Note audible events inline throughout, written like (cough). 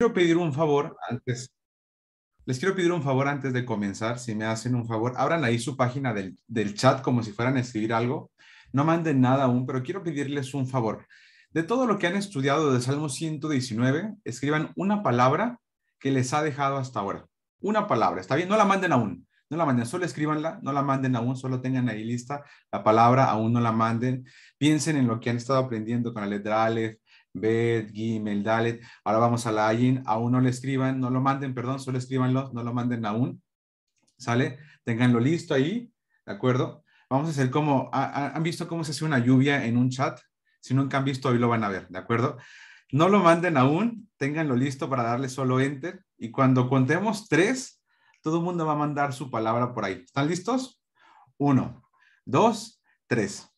quiero pedir un favor antes. Les quiero pedir un favor antes de comenzar, si me hacen un favor, abran ahí su página del, chat como si fueran a escribir algo. No manden nada aún, pero quiero pedirles un favor. De todo lo que han estudiado del Salmo 119, escriban una palabra que les ha dejado hasta ahora. Una palabra, ¿está bien? No la manden aún, no la manden, solo escríbanla, no la manden aún, solo tengan ahí lista la palabra, aún no la manden. Piensen en lo que han estado aprendiendo con la letra Aleph, Bet, Gimel, Dalet. Ahora vamos a la Ayin. Aún no le escriban, no lo manden, perdón, solo escribanlo, no lo manden aún. ¿Sale? Ténganlo listo ahí, ¿de acuerdo? Vamos a hacer como, ¿han visto cómo se hace una lluvia en un chat? Si nunca han visto, hoy lo van a ver, ¿de acuerdo? No lo manden aún, ténganlo listo para darle solo enter y cuando contemos tres, todo el mundo va a mandar su palabra por ahí. ¿Están listos? Uno, dos, tres.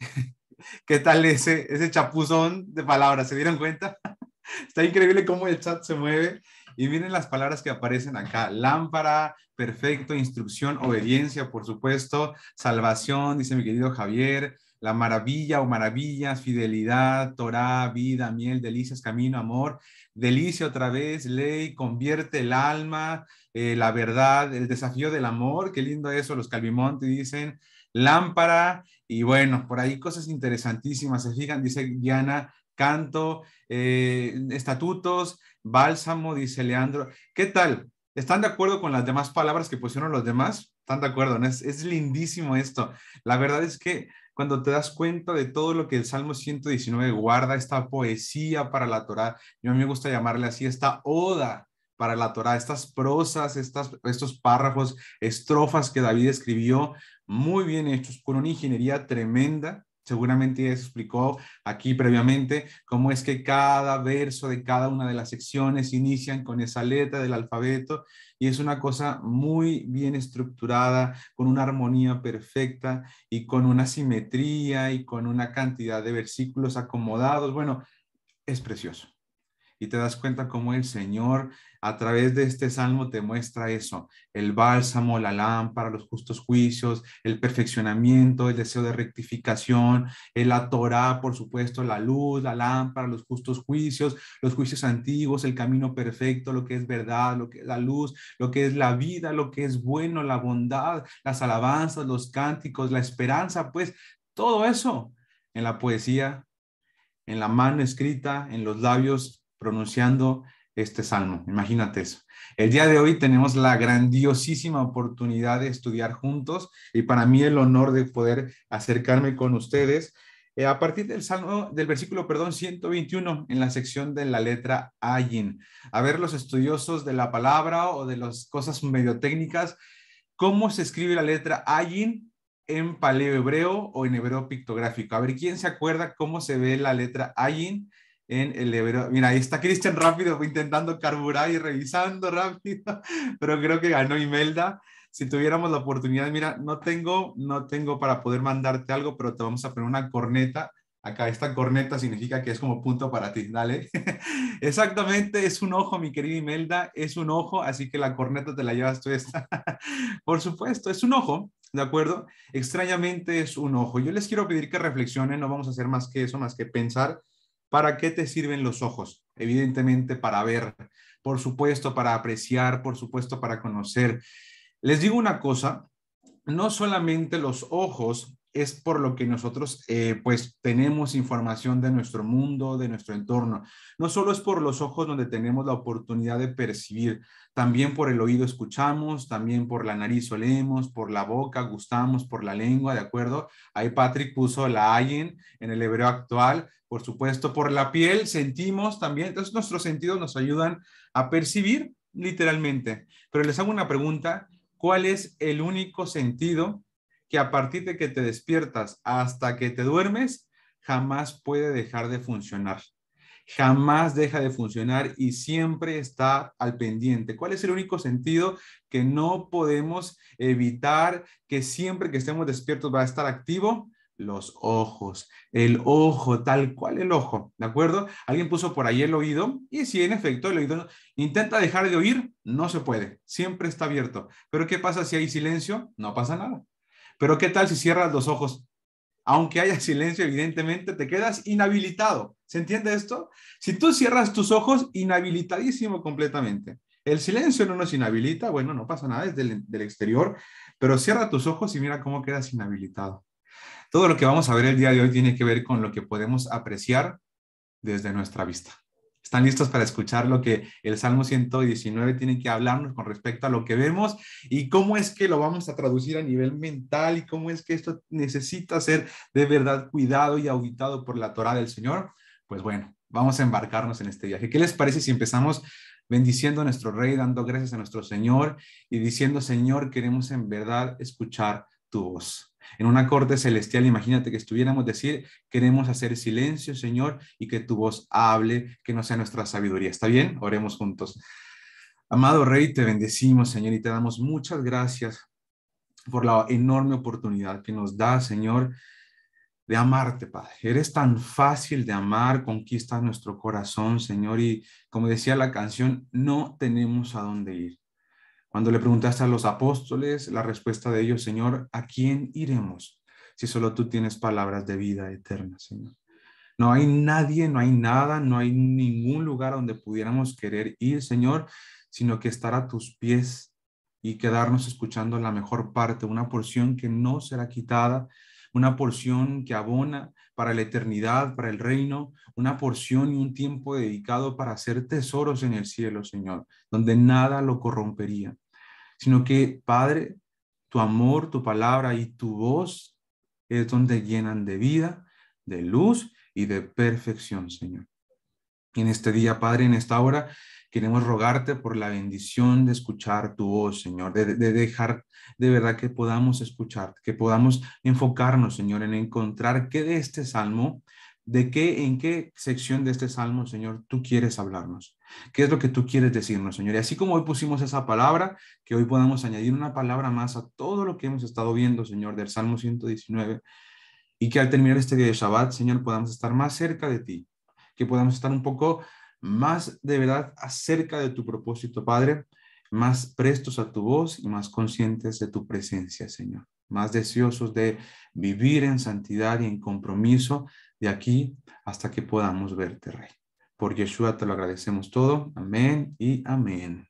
(laughs) ¿Qué tal ese, ese chapuzón de palabras? ¿Se dieron cuenta? (laughs) Está increíble cómo el chat se mueve. Y miren las palabras que aparecen acá. Lámpara, perfecto, instrucción, obediencia, por supuesto, salvación, dice mi querido Javier, la maravilla o maravillas, fidelidad, torá, vida, miel, delicias, camino, amor, delicia otra vez, ley, convierte el alma, eh, la verdad, el desafío del amor, qué lindo eso, los Calvimonte dicen, lámpara, y bueno, por ahí cosas interesantísimas, se fijan, dice Diana, canto, eh, estatutos, bálsamo, dice Leandro. ¿Qué tal? ¿Están de acuerdo con las demás palabras que pusieron los demás? ¿Están de acuerdo? Es, lindísimo esto. La verdad es que cuando te das cuenta de todo lo que el Salmo 119 guarda, esta poesía para la Torá, yo a mí me gusta llamarle así, esta oda para la Torá, estas prosas, estas, estos párrafos, estrofas que David escribió muy bien hechos, con una ingeniería tremenda. Seguramente ya se explicó aquí previamente cómo es que cada verso de cada una de las secciones inician con esa letra del alfabeto y es una cosa muy bien estructurada, con una armonía perfecta y con una simetría y con una cantidad de versículos acomodados. Bueno, es precioso y te das cuenta cómo el Señor a través de este salmo te muestra eso, el bálsamo, la lámpara, los justos juicios, el perfeccionamiento, el deseo de rectificación, el Torah, por supuesto, la luz, la lámpara, los justos juicios, los juicios antiguos, el camino perfecto, lo que es verdad, lo que es la luz, lo que es la vida, lo que es bueno, la bondad, las alabanzas, los cánticos, la esperanza, pues todo eso en la poesía, en la mano escrita, en los labios pronunciando este salmo. Imagínate eso. El día de hoy tenemos la grandiosísima oportunidad de estudiar juntos y para mí el honor de poder acercarme con ustedes eh, a partir del salmo del versículo, perdón, 121 en la sección de la letra Ayin. A ver los estudiosos de la palabra o de las cosas medio técnicas, cómo se escribe la letra Ayin en paleo hebreo o en hebreo pictográfico. A ver quién se acuerda cómo se ve la letra Ayin en el Hebreo. Mira, ahí está Cristian rápido intentando carburar y revisando rápido, (laughs) pero creo que ganó Imelda. Si tuviéramos la oportunidad, mira, no tengo, no tengo para poder mandarte algo, pero te vamos a poner una corneta. Acá esta corneta significa que es como punto para ti, dale. (laughs) Exactamente, es un ojo, mi querida Imelda, es un ojo, así que la corneta te la llevas tú esta. (laughs) Por supuesto, es un ojo, ¿De acuerdo? Extrañamente es un ojo. Yo les quiero pedir que reflexionen, no vamos a hacer más que eso, más que pensar. ¿Para qué te sirven los ojos? Evidentemente para ver, por supuesto para apreciar, por supuesto para conocer. Les digo una cosa, no solamente los ojos es por lo que nosotros eh, pues tenemos información de nuestro mundo, de nuestro entorno. No solo es por los ojos donde tenemos la oportunidad de percibir, también por el oído escuchamos, también por la nariz olemos, por la boca gustamos, por la lengua, ¿de acuerdo? Ahí Patrick puso la AYEN en el hebreo actual, por supuesto, por la piel sentimos también, entonces nuestros sentidos nos ayudan a percibir literalmente. Pero les hago una pregunta, ¿cuál es el único sentido que a partir de que te despiertas hasta que te duermes, jamás puede dejar de funcionar. Jamás deja de funcionar y siempre está al pendiente. ¿Cuál es el único sentido que no podemos evitar que siempre que estemos despiertos va a estar activo? Los ojos, el ojo, tal cual el ojo, ¿de acuerdo? Alguien puso por ahí el oído y si en efecto el oído intenta dejar de oír, no se puede, siempre está abierto. Pero ¿qué pasa si hay silencio? No pasa nada. Pero ¿qué tal si cierras los ojos? Aunque haya (laughs) silencio, evidentemente te quedas inhabilitado. ¿Se entiende esto? Si tú cierras tus ojos, inhabilitadísimo completamente. El silencio no nos inhabilita, bueno, no pasa nada, es del, del exterior, pero cierra tus ojos y mira cómo quedas inhabilitado. Todo lo que vamos a ver el día de hoy tiene que ver con lo que podemos apreciar desde nuestra vista están listos para escuchar lo que el Salmo 119 tiene que hablarnos con respecto a lo que vemos y cómo es que lo vamos a traducir a nivel mental y cómo es que esto necesita ser de verdad cuidado y auditado por la Torah del Señor. Pues bueno, vamos a embarcarnos en este viaje. ¿Qué les parece si empezamos bendiciendo a nuestro Rey, dando gracias a nuestro Señor y diciendo, Señor, queremos en verdad escuchar tu voz? En una corte celestial, imagínate que estuviéramos decir, queremos hacer silencio, Señor, y que tu voz hable, que no sea nuestra sabiduría. ¿Está bien? Oremos juntos. Amado Rey, te bendecimos, Señor, y te damos muchas gracias por la enorme oportunidad que nos da, Señor, de amarte, Padre. Eres tan fácil de amar, conquistas nuestro corazón, Señor, y como decía la canción, no tenemos a dónde ir. Cuando le preguntaste a los apóstoles, la respuesta de ellos, Señor, ¿a quién iremos si solo tú tienes palabras de vida eterna, Señor? No hay nadie, no hay nada, no hay ningún lugar donde pudiéramos querer ir, Señor, sino que estar a tus pies y quedarnos escuchando la mejor parte, una porción que no será quitada, una porción que abona, para la eternidad, para el reino, una porción y un tiempo dedicado para hacer tesoros en el cielo, Señor, donde nada lo corrompería, sino que, Padre, tu amor, tu palabra y tu voz es donde llenan de vida, de luz y de perfección, Señor. En este día, Padre, en esta hora, queremos rogarte por la bendición de escuchar tu voz, Señor, de, dejar de verdad que podamos escuchar, que podamos enfocarnos, Señor, en encontrar qué de este salmo, de qué, en qué sección de este salmo, Señor, tú quieres hablarnos, qué es lo que tú quieres decirnos, Señor. Y así como hoy pusimos esa palabra, que hoy podamos añadir una palabra más a todo lo que hemos estado viendo, Señor, del Salmo 119, y que al terminar este día de Shabbat, Señor, podamos estar más cerca de ti que podamos estar un poco más de verdad acerca de tu propósito, Padre, más prestos a tu voz y más conscientes de tu presencia, Señor, más deseosos de vivir en santidad y en compromiso de aquí hasta que podamos verte, Rey. Por Yeshua te lo agradecemos todo. Amén y amén.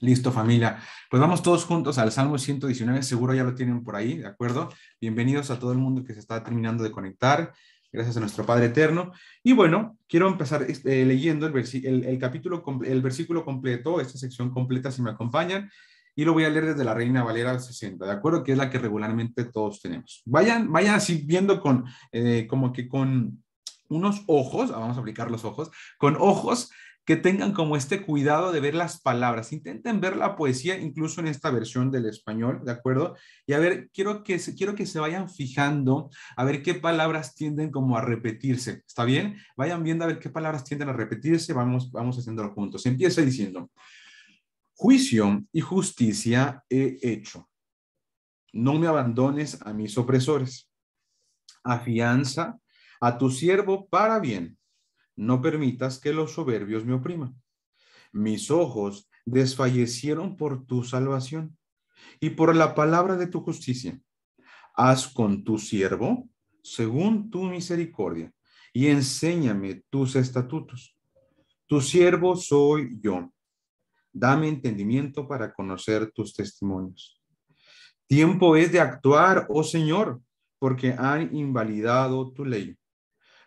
Listo, familia. Pues vamos todos juntos al Salmo 119, seguro ya lo tienen por ahí, ¿de acuerdo? Bienvenidos a todo el mundo que se está terminando de conectar gracias a nuestro Padre Eterno. Y bueno, quiero empezar este, leyendo el, capítulo, el versículo completo, esta sección completa, si me acompañan, y lo voy a leer desde la Reina Valera 60, ¿de acuerdo? Que es la que regularmente todos tenemos. Vayan, vayan así viendo con, eh, como que con unos ojos, ah, vamos a aplicar los ojos, con ojos que tengan como este cuidado de ver las palabras. Intenten ver la poesía incluso en esta versión del español, ¿de acuerdo? Y a ver, quiero que se, quiero que se vayan fijando a ver qué palabras tienden como a repetirse, ¿está bien? Vayan viendo a ver qué palabras tienden a repetirse, vamos, vamos haciéndolo juntos. Empieza diciendo, juicio y justicia he hecho. No me abandones a mis opresores. Afianza a tu siervo para bien no permitas que los soberbios me opriman. Mis ojos desfallecieron por tu salvación y por la palabra de tu justicia. Haz con tu siervo según tu misericordia y enséñame tus estatutos. Tu siervo soy yo. Dame entendimiento para conocer tus testimonios. Tiempo es de actuar, oh Señor, porque han invalidado tu ley.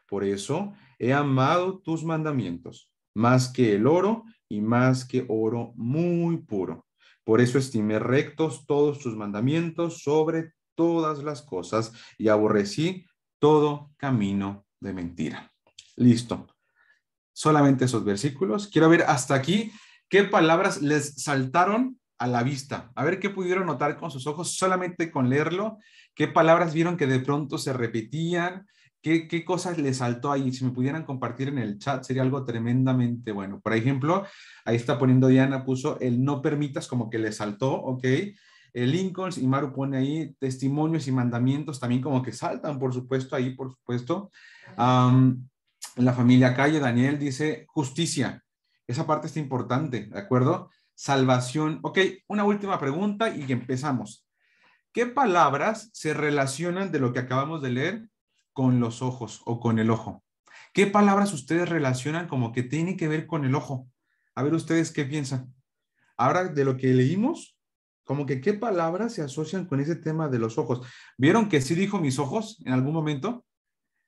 Por eso He amado tus mandamientos más que el oro y más que oro muy puro. Por eso estimé rectos todos tus mandamientos sobre todas las cosas y aborrecí todo camino de mentira. Listo. Solamente esos versículos. Quiero ver hasta aquí qué palabras les saltaron a la vista, a ver qué pudieron notar con sus ojos solamente con leerlo, qué palabras vieron que de pronto se repetían, ¿Qué, cosas le saltó ahí? Si me pudieran compartir en el chat, sería algo tremendamente bueno. Por ejemplo, ahí está poniendo Diana, puso el no permitas como que le saltó, ¿ok? El Lincolns y Maru pone ahí testimonios y mandamientos también como que saltan, por supuesto, ahí, por supuesto. la familia Calle, Daniel dice justicia. Esa parte está importante, ¿de acuerdo? Salvación. Ok, una última pregunta y empezamos. ¿Qué palabras se relacionan de lo que acabamos de leer con los ojos o con el ojo. ¿Qué palabras ustedes relacionan como que tiene que ver con el ojo? A ver ustedes qué piensan. Ahora de lo que leímos, como que qué palabras se asocian con ese tema de los ojos. ¿Vieron que sí dijo mis ojos en algún momento?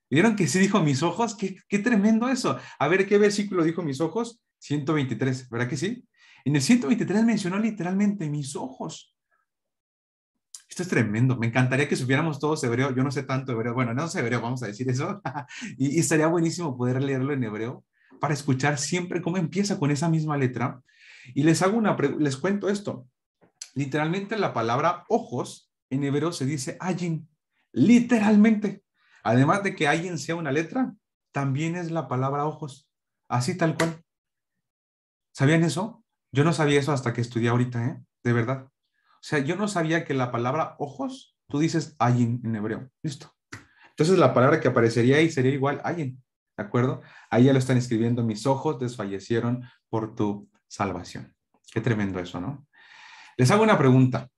¿Vieron que sí dijo mis ojos? Qué, qué tremendo eso. A ver, ¿qué versículo dijo mis ojos? 123, ¿verdad que sí? En el 123 mencionó literalmente mis ojos. Esto es tremendo. Me encantaría que supiéramos todos hebreo. Yo no sé tanto hebreo. Bueno, no sé hebreo, vamos a decir eso. (laughs) y, estaría buenísimo poder leerlo en hebreo para escuchar siempre cómo empieza con esa misma letra. Y les hago una les cuento esto. Literalmente la palabra ojos en hebreo se dice ayin. Literalmente. Además de que ayin sea una letra, también es la palabra ojos. Así tal cual. ¿Sabían eso? Yo no sabía eso hasta que estudié ahorita, ¿eh? De verdad. O sea, yo no sabía que la palabra ojos, tú dices alguien en hebreo. Listo. Entonces la palabra que aparecería ahí sería igual alguien, ¿De acuerdo? Ahí ya lo están escribiendo, mis ojos desfallecieron por tu salvación. Qué tremendo eso, ¿no? Les hago una pregunta.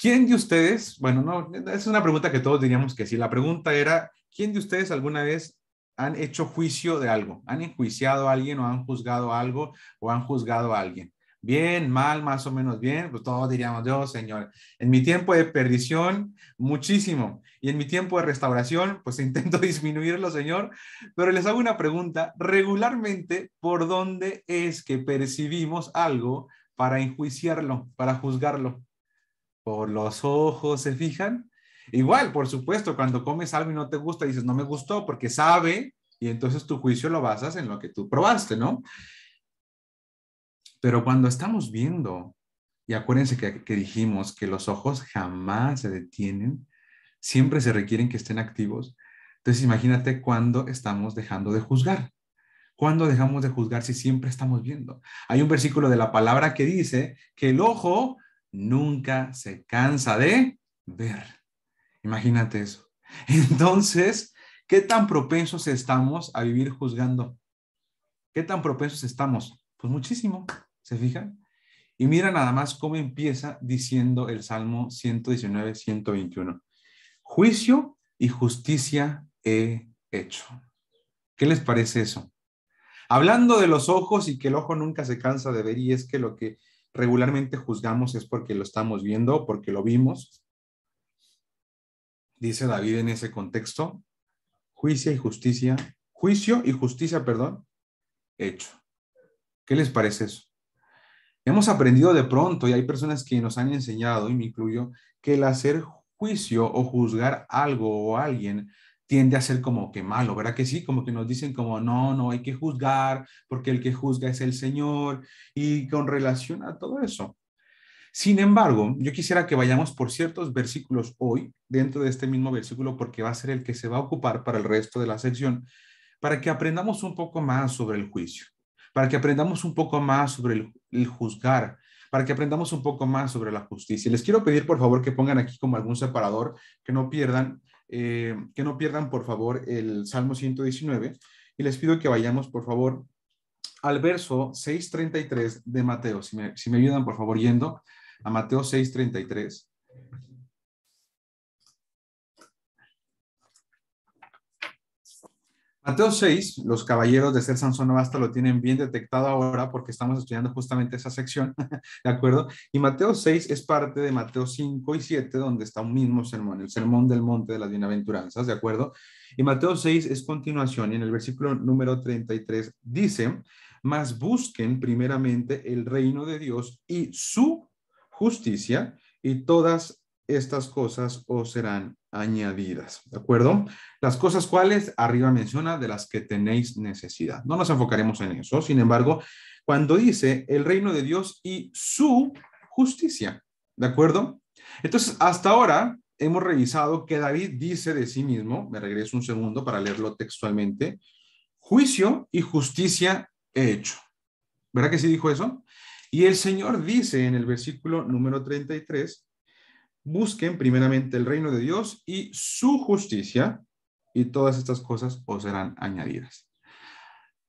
¿Quién de ustedes, bueno, no, es una pregunta que todos diríamos que sí. La pregunta era, ¿quién de ustedes alguna vez han hecho juicio de algo? ¿Han enjuiciado a alguien o han juzgado algo o han juzgado a alguien? bien, mal, más o menos bien, pues todos diríamos, Dios, Señor, en mi tiempo de perdición, muchísimo, y en mi tiempo de restauración, pues (laughs) intento disminuirlo, Señor, pero les hago una pregunta, regularmente, ¿por dónde es que percibimos algo para enjuiciarlo, para juzgarlo? ¿Por los ojos se fijan? Igual, por supuesto, cuando comes algo y no te gusta, dices, no me gustó porque sabe, y entonces tu juicio lo basas en lo que tú probaste, ¿no? Pero cuando estamos viendo, y acuérdense que, dijimos que los ojos jamás se detienen, siempre se requieren que estén activos. Entonces imagínate cuando estamos dejando de juzgar. cuando dejamos de juzgar si siempre estamos viendo? Hay un versículo de la palabra que dice que el ojo nunca se cansa de ver. Imagínate eso. (laughs) Entonces, ¿qué tan propensos estamos a vivir juzgando? ¿Qué tan propensos estamos? Pues muchísimo. ¿Se fijan? Y mira nada más cómo empieza diciendo el Salmo 119, 121. Juicio y justicia he hecho. ¿Qué les parece eso? Hablando de los ojos y que el ojo nunca se cansa de ver y es que lo que regularmente juzgamos es porque lo estamos viendo, o porque lo vimos. Dice David en ese contexto, juicio y justicia, juicio y justicia, perdón, hecho. ¿Qué les parece eso? Hemos aprendido de pronto y hay personas que nos han enseñado, y me incluyo, que el hacer juicio o juzgar algo o alguien tiende a ser como que malo, ¿verdad que sí? Como que nos dicen como, no, no hay que juzgar, porque el que juzga es el Señor, y con relación a todo eso. Sin embargo, yo quisiera que vayamos por ciertos versículos hoy, dentro de este mismo versículo, porque va a ser el que se va a ocupar para el resto de la sección, para que aprendamos un poco más sobre el juicio para que aprendamos un poco más sobre el, juzgar, para que aprendamos un poco más sobre la justicia. Les quiero pedir, por favor, que pongan aquí como algún separador, que no pierdan, eh, que no pierdan, por favor, el Salmo 119. Y les pido que vayamos, por favor, al verso 6.33 de Mateo. Si me, si me ayudan, por favor, yendo a Mateo 6.33. Mateo 6, los caballeros de ser Sansón basta lo tienen bien detectado ahora porque estamos estudiando justamente esa sección, (laughs) ¿de acuerdo? Y Mateo 6 es parte de Mateo 5 y 7, donde está un mismo sermón, el sermón del monte de las bienaventuranzas, ¿de acuerdo? Y Mateo 6 es continuación y en el versículo número 33 dice, mas busquen primeramente el reino de Dios y su justicia y todas estas cosas os serán añadidas, ¿de acuerdo? Las cosas cuales arriba menciona de las que tenéis necesidad. No nos enfocaremos en eso, sin embargo, cuando dice el reino de Dios y su justicia, ¿de acuerdo? Entonces, hasta ahora hemos revisado que David dice de sí mismo, me regreso un segundo para leerlo textualmente, juicio y justicia hecho. ¿Verdad que sí dijo eso? Y el Señor dice en el versículo número 33, busquen primeramente el reino de Dios y su justicia, y todas estas cosas os serán añadidas.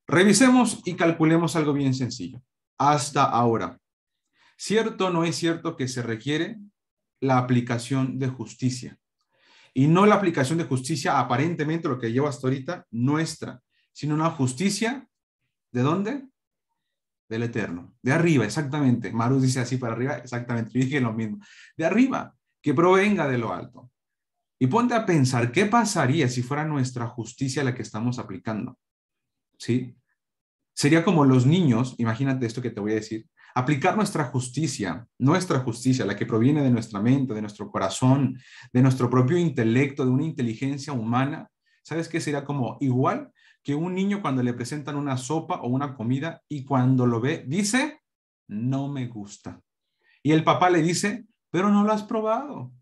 Revisemos y calculemos algo bien sencillo. Hasta ahora, ¿cierto no es cierto que se requiere la aplicación de justicia? Y no la aplicación de justicia aparentemente lo que lleva hasta ahorita nuestra, sino una justicia ¿de dónde? Del Eterno, de arriba, exactamente. Marus dice así para arriba, exactamente. dije lo mismo, de arriba que provenga de lo alto. Y ponte a pensar, ¿qué pasaría si fuera nuestra justicia la que estamos aplicando? ¿Sí? Sería como los niños, imagínate esto que te voy a decir, aplicar nuestra justicia, nuestra justicia, la que proviene de nuestra mente, de nuestro corazón, de nuestro propio intelecto, de una inteligencia humana, ¿sabes qué? Sería como igual que un niño cuando le presentan una sopa o una comida y cuando lo ve dice, no me gusta. Y el papá le dice, pero no lo has probado.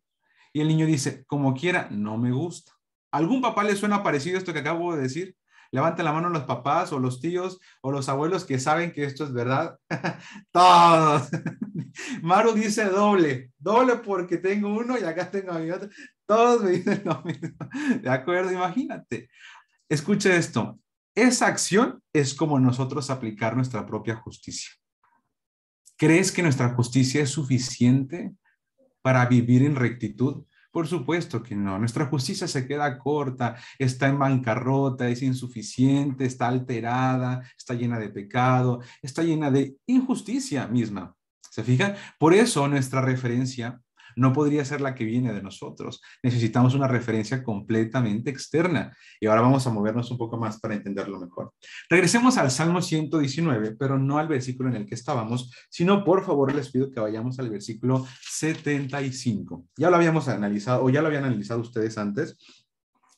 Y el niño dice, como quiera, no me gusta. ¿Algún papá le suena parecido esto que acabo de decir? Levanten la mano los papás o los tíos o los abuelos que saben que esto es verdad. (laughs) Todos. (laughs) Maru dice doble, doble porque tengo uno y acá tengo a mi otro. Todos me dicen lo mismo. (laughs) De acuerdo, imagínate. Escucha esto. Esa acción es como nosotros aplicar nuestra propia justicia. ¿Crees que nuestra justicia es suficiente? para vivir en rectitud? Por supuesto que no. Nuestra justicia se queda corta, está en bancarrota, es insuficiente, está alterada, está llena de pecado, está llena de injusticia misma. ¿Se fijan? Por eso nuestra referencia no podría ser la que viene de nosotros. Necesitamos una referencia completamente externa. Y ahora vamos a movernos un poco más para entenderlo mejor. Regresemos al Salmo 119, pero no al versículo en el que estábamos, sino por favor les pido que vayamos al versículo 75. Ya lo habíamos analizado, o ya lo habían analizado ustedes antes,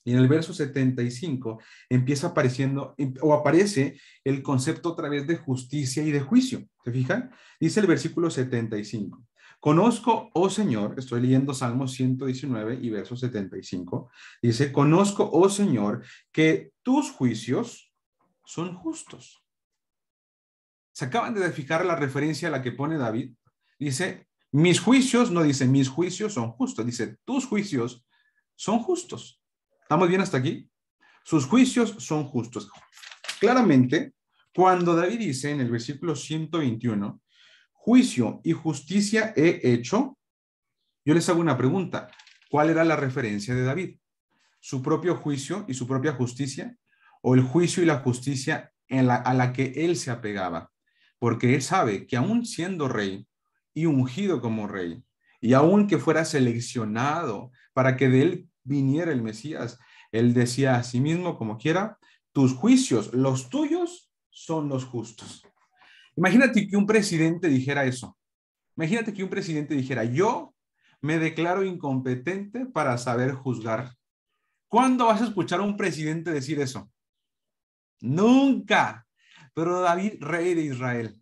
y en el verso 75 empieza apareciendo em, o aparece el concepto a vez de justicia y de juicio. ¿Se fijan? Dice el versículo 75. Conozco, oh Señor, estoy leyendo Salmo 119 y verso 75, dice, conozco, oh Señor, que tus juicios son justos. Se acaban de fijar la referencia a la que pone David. Dice, mis juicios, no dice, mis juicios son justos, dice, tus juicios son justos. ¿Estamos bien hasta aquí? Sus juicios son justos. Claramente, cuando David dice en el versículo 121, juicio y justicia he hecho, yo les hago una pregunta. ¿Cuál era la referencia de David? ¿Su propio juicio y su propia justicia? ¿O el juicio y la justicia a la que él se apegaba? Porque él sabe que aún siendo rey y ungido como rey, y aún que fuera seleccionado para que de él viniera el Mesías, él decía a sí mismo como quiera, tus juicios, los tuyos, son los justos. Imagínate que un presidente dijera eso. Imagínate que un presidente dijera, yo me declaro incompetente para saber juzgar. ¿Cuándo vas a escuchar a un presidente decir eso? Nunca. Pero David, rey de Israel,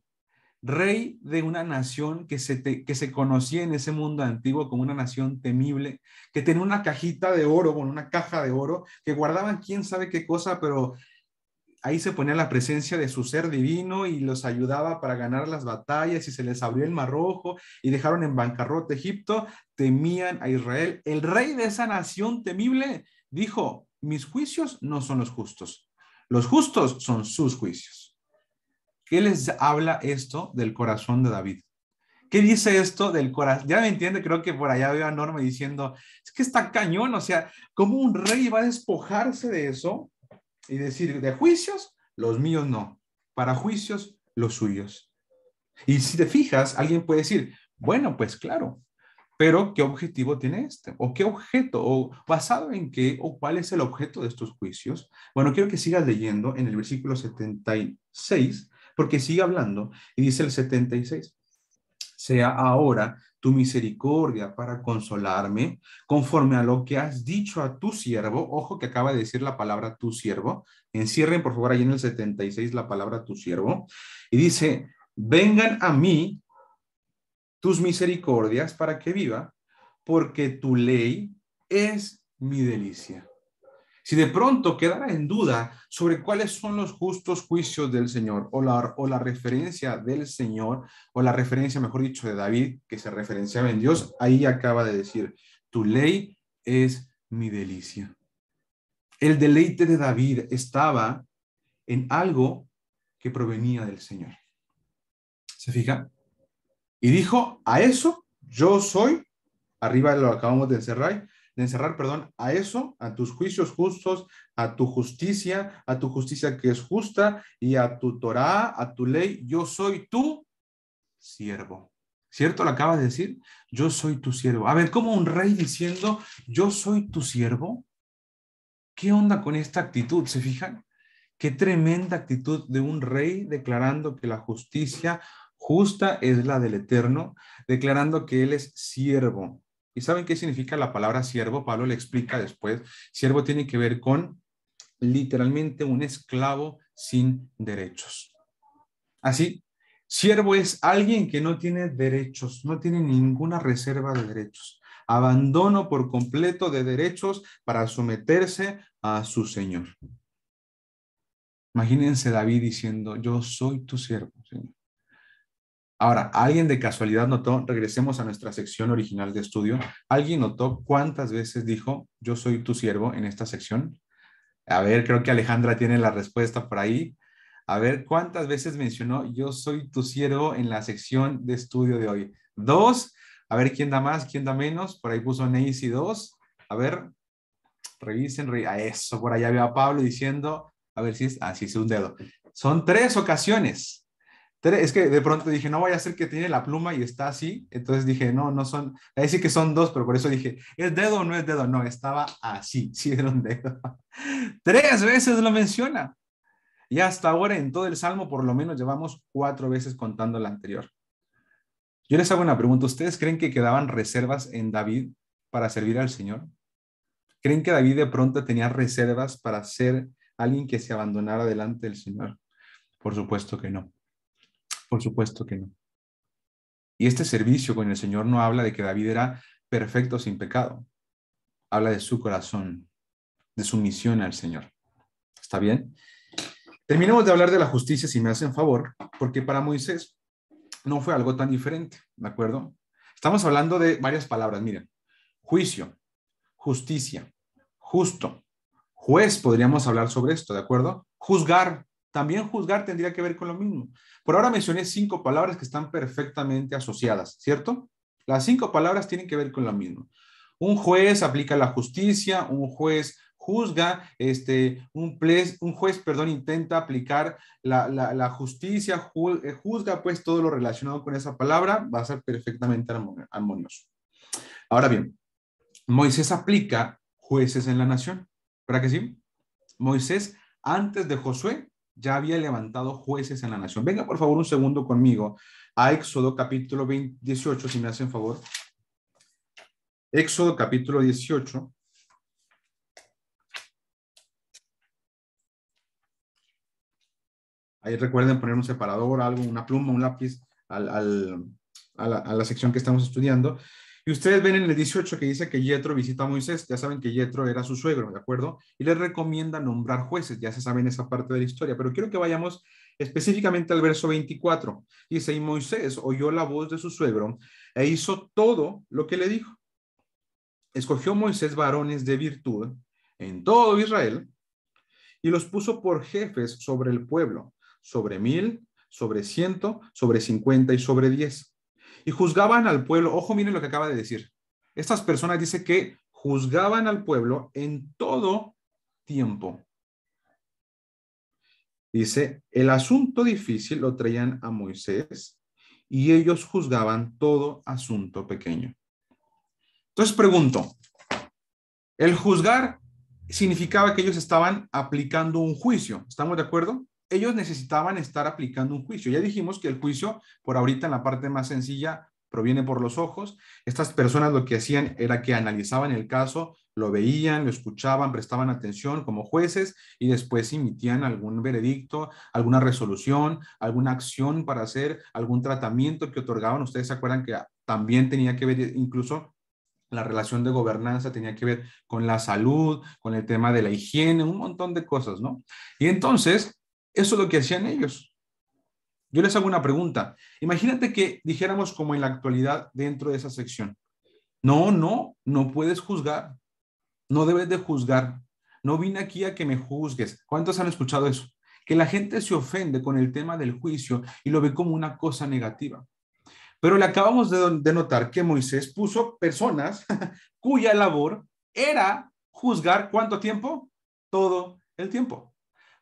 rey de una nación que se, que se conocía en ese mundo antiguo como una nación temible, que tenía una cajita de oro, con una caja de oro, que guardaban quién sabe qué cosa, pero ahí se ponía la presencia de su ser divino y los ayudaba para ganar las batallas y se les abrió el mar rojo y dejaron en bancarrota Egipto, temían a Israel. El rey de esa nación temible dijo, mis juicios no son los justos, los justos son sus juicios. ¿Qué les habla esto del corazón de David? ¿Qué dice esto del corazón? Ya me entiende, creo que por allá había Norma diciendo, es que está cañón, o sea, ¿cómo un rey va a despojarse de eso? y decir, de juicios, los míos no, para juicios, los suyos. Y si te fijas, alguien puede decir, bueno, pues claro, pero ¿qué objetivo tiene este? ¿O qué objeto? ¿O basado en qué? ¿O cuál es el objeto de estos juicios? Bueno, quiero que sigas leyendo en el versículo 76, porque sigue hablando y dice el 76, sea ahora tu misericordia para consolarme, conforme a lo que has dicho a tu siervo. Ojo que acaba de decir la palabra tu siervo. Encierren, por favor, ahí en el 76 la palabra tu siervo. Y dice, vengan a mí tus misericordias para que viva, porque tu ley es mi delicia. Si de pronto quedara en duda sobre cuáles son los justos juicios del Señor o la, referencia del Señor o la referencia, mejor dicho, de David que se referenciaba en Dios, ahí acaba de decir, tu ley es mi delicia. El deleite de David estaba en algo que provenía del Señor. ¿Se fija? Y dijo, a eso yo soy, arriba lo acabamos de encerrar, de encerrar, perdón, a eso, a tus juicios justos, a tu justicia, a tu justicia que es justa y a tu Torah, a tu ley. Yo soy tu siervo. ¿Cierto? Lo acabas de decir. Yo soy tu siervo. A ver, como un rey diciendo, yo soy tu siervo. ¿Qué onda con esta actitud? ¿Se fijan? Qué tremenda actitud de un rey declarando que la justicia justa es la del Eterno, declarando que Él es siervo. ¿Y saben qué significa la palabra siervo? Pablo le explica después. Siervo tiene que ver con literalmente un esclavo sin derechos. Así, siervo es alguien que no tiene derechos, no tiene ninguna reserva de derechos. Abandono por completo de derechos para someterse a su Señor. Imagínense David diciendo, yo soy tu siervo, Señor. Ahora, ¿alguien de casualidad notó? Regresemos a nuestra sección original de estudio. ¿Alguien notó cuántas veces dijo, yo soy tu siervo en esta sección? A ver, creo que Alejandra tiene la respuesta por ahí. A ver, ¿cuántas veces mencionó, yo soy tu siervo en la sección de estudio de hoy? Dos. A ver, ¿quién da más? ¿Quién da menos? Por ahí puso y dos. A ver, revisen, a eso. Por allá veo a Pablo diciendo, a ver si es así, ah, es un dedo. Son tres ocasiones. Es que de pronto dije, no voy a ser que tiene la pluma y está así. Entonces dije, no, no son. Ahí sí que son dos, pero por eso dije, ¿es dedo o no es dedo? No, estaba así, (laughs) sí era un dedo. Tres veces lo menciona. Y hasta ahora en todo el salmo, por lo menos llevamos cuatro veces contando la anterior. Yo les hago una pregunta. ¿Ustedes creen que quedaban reservas en David para servir al Señor? ¿Creen que David de pronto tenía reservas para ser alguien que se abandonara delante del Señor? Por supuesto que no. Por supuesto que no. Y este servicio con el Señor no habla de que David era perfecto sin pecado. Habla de su corazón, de su misión al Señor. ¿Está bien? Terminemos de hablar de la justicia, si me hacen favor, porque para Moisés no fue algo tan diferente, ¿de acuerdo? Estamos hablando de varias palabras, miren, juicio, justicia, justo, juez, podríamos hablar sobre esto, ¿de acuerdo? Juzgar, también juzgar tendría que ver con lo mismo. Por ahora mencioné cinco palabras que están perfectamente asociadas, ¿cierto? Las cinco palabras tienen que ver con lo mismo. Un juez aplica la justicia, un juez juzga, este, un, un juez, perdón, intenta aplicar la, la, justicia, eh, juzga, pues todo lo relacionado con esa palabra va a ser perfectamente armonioso. Ahora bien, Moisés aplica jueces en la nación, para que sí? Moisés, antes de Josué, ya había levantado jueces en la nación. Venga, por favor, un segundo conmigo a Éxodo capítulo 18, si me hacen favor. Éxodo capítulo 18. Ahí recuerden poner un separador, algo, una pluma, un lápiz al, al, a, la, a la sección que estamos estudiando. Y ustedes ven en el 18 que dice que Yetro visita a Moisés, ya saben que Yetro era su suegro, ¿de acuerdo? Y les recomienda nombrar jueces, ya se saben esa parte de la historia, pero quiero que vayamos específicamente al verso 24. Dice, y Moisés oyó la voz de su suegro e hizo todo lo que le dijo. Escogió Moisés varones de virtud en todo Israel y los puso por jefes sobre el pueblo, sobre mil, sobre ciento, sobre cincuenta y sobre diez y juzgaban al pueblo. Ojo, miren lo que acaba de decir. Estas personas dice que juzgaban al pueblo en todo tiempo. Dice, el asunto difícil lo traían a Moisés y ellos juzgaban todo asunto pequeño. Entonces pregunto, el juzgar significaba que ellos estaban aplicando un juicio, ¿estamos de acuerdo? ellos necesitaban estar aplicando un juicio. Ya dijimos que el juicio, por ahorita en la parte más sencilla, proviene por los ojos. Estas personas lo que hacían era que analizaban el caso, lo veían, lo escuchaban, prestaban atención como jueces y después emitían algún veredicto, alguna resolución, alguna acción para hacer, algún tratamiento que otorgaban. Ustedes se acuerdan que también tenía que ver incluso la relación de gobernanza tenía que ver con la salud, con el tema de la higiene, un montón de cosas, ¿no? Y entonces, eso es lo que hacían ellos. Yo les hago una pregunta. Imagínate que dijéramos como en la actualidad dentro de esa sección. No, no, no puedes juzgar. No debes de juzgar. No vine aquí a que me juzgues. ¿Cuántos han escuchado eso? Que la gente se ofende con el tema del juicio y lo ve como una cosa negativa. Pero le acabamos de, notar que Moisés puso personas (laughs) cuya labor era juzgar cuánto tiempo? Todo el tiempo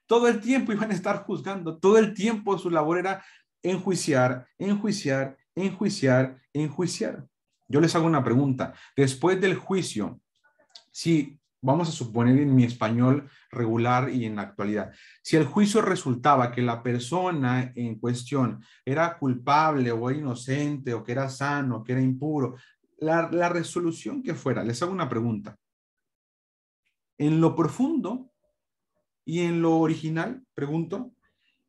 todo el tiempo iban a estar juzgando, todo el tiempo su labor era enjuiciar, enjuiciar, enjuiciar, enjuiciar. Yo les hago una pregunta. Después del juicio, si vamos a suponer en mi español regular y en la actualidad, si el juicio resultaba que la persona en cuestión era culpable o era inocente o que era sano, o que era impuro, la resolución que fuera, les hago una pregunta. En lo profundo, y en lo original, pregunto,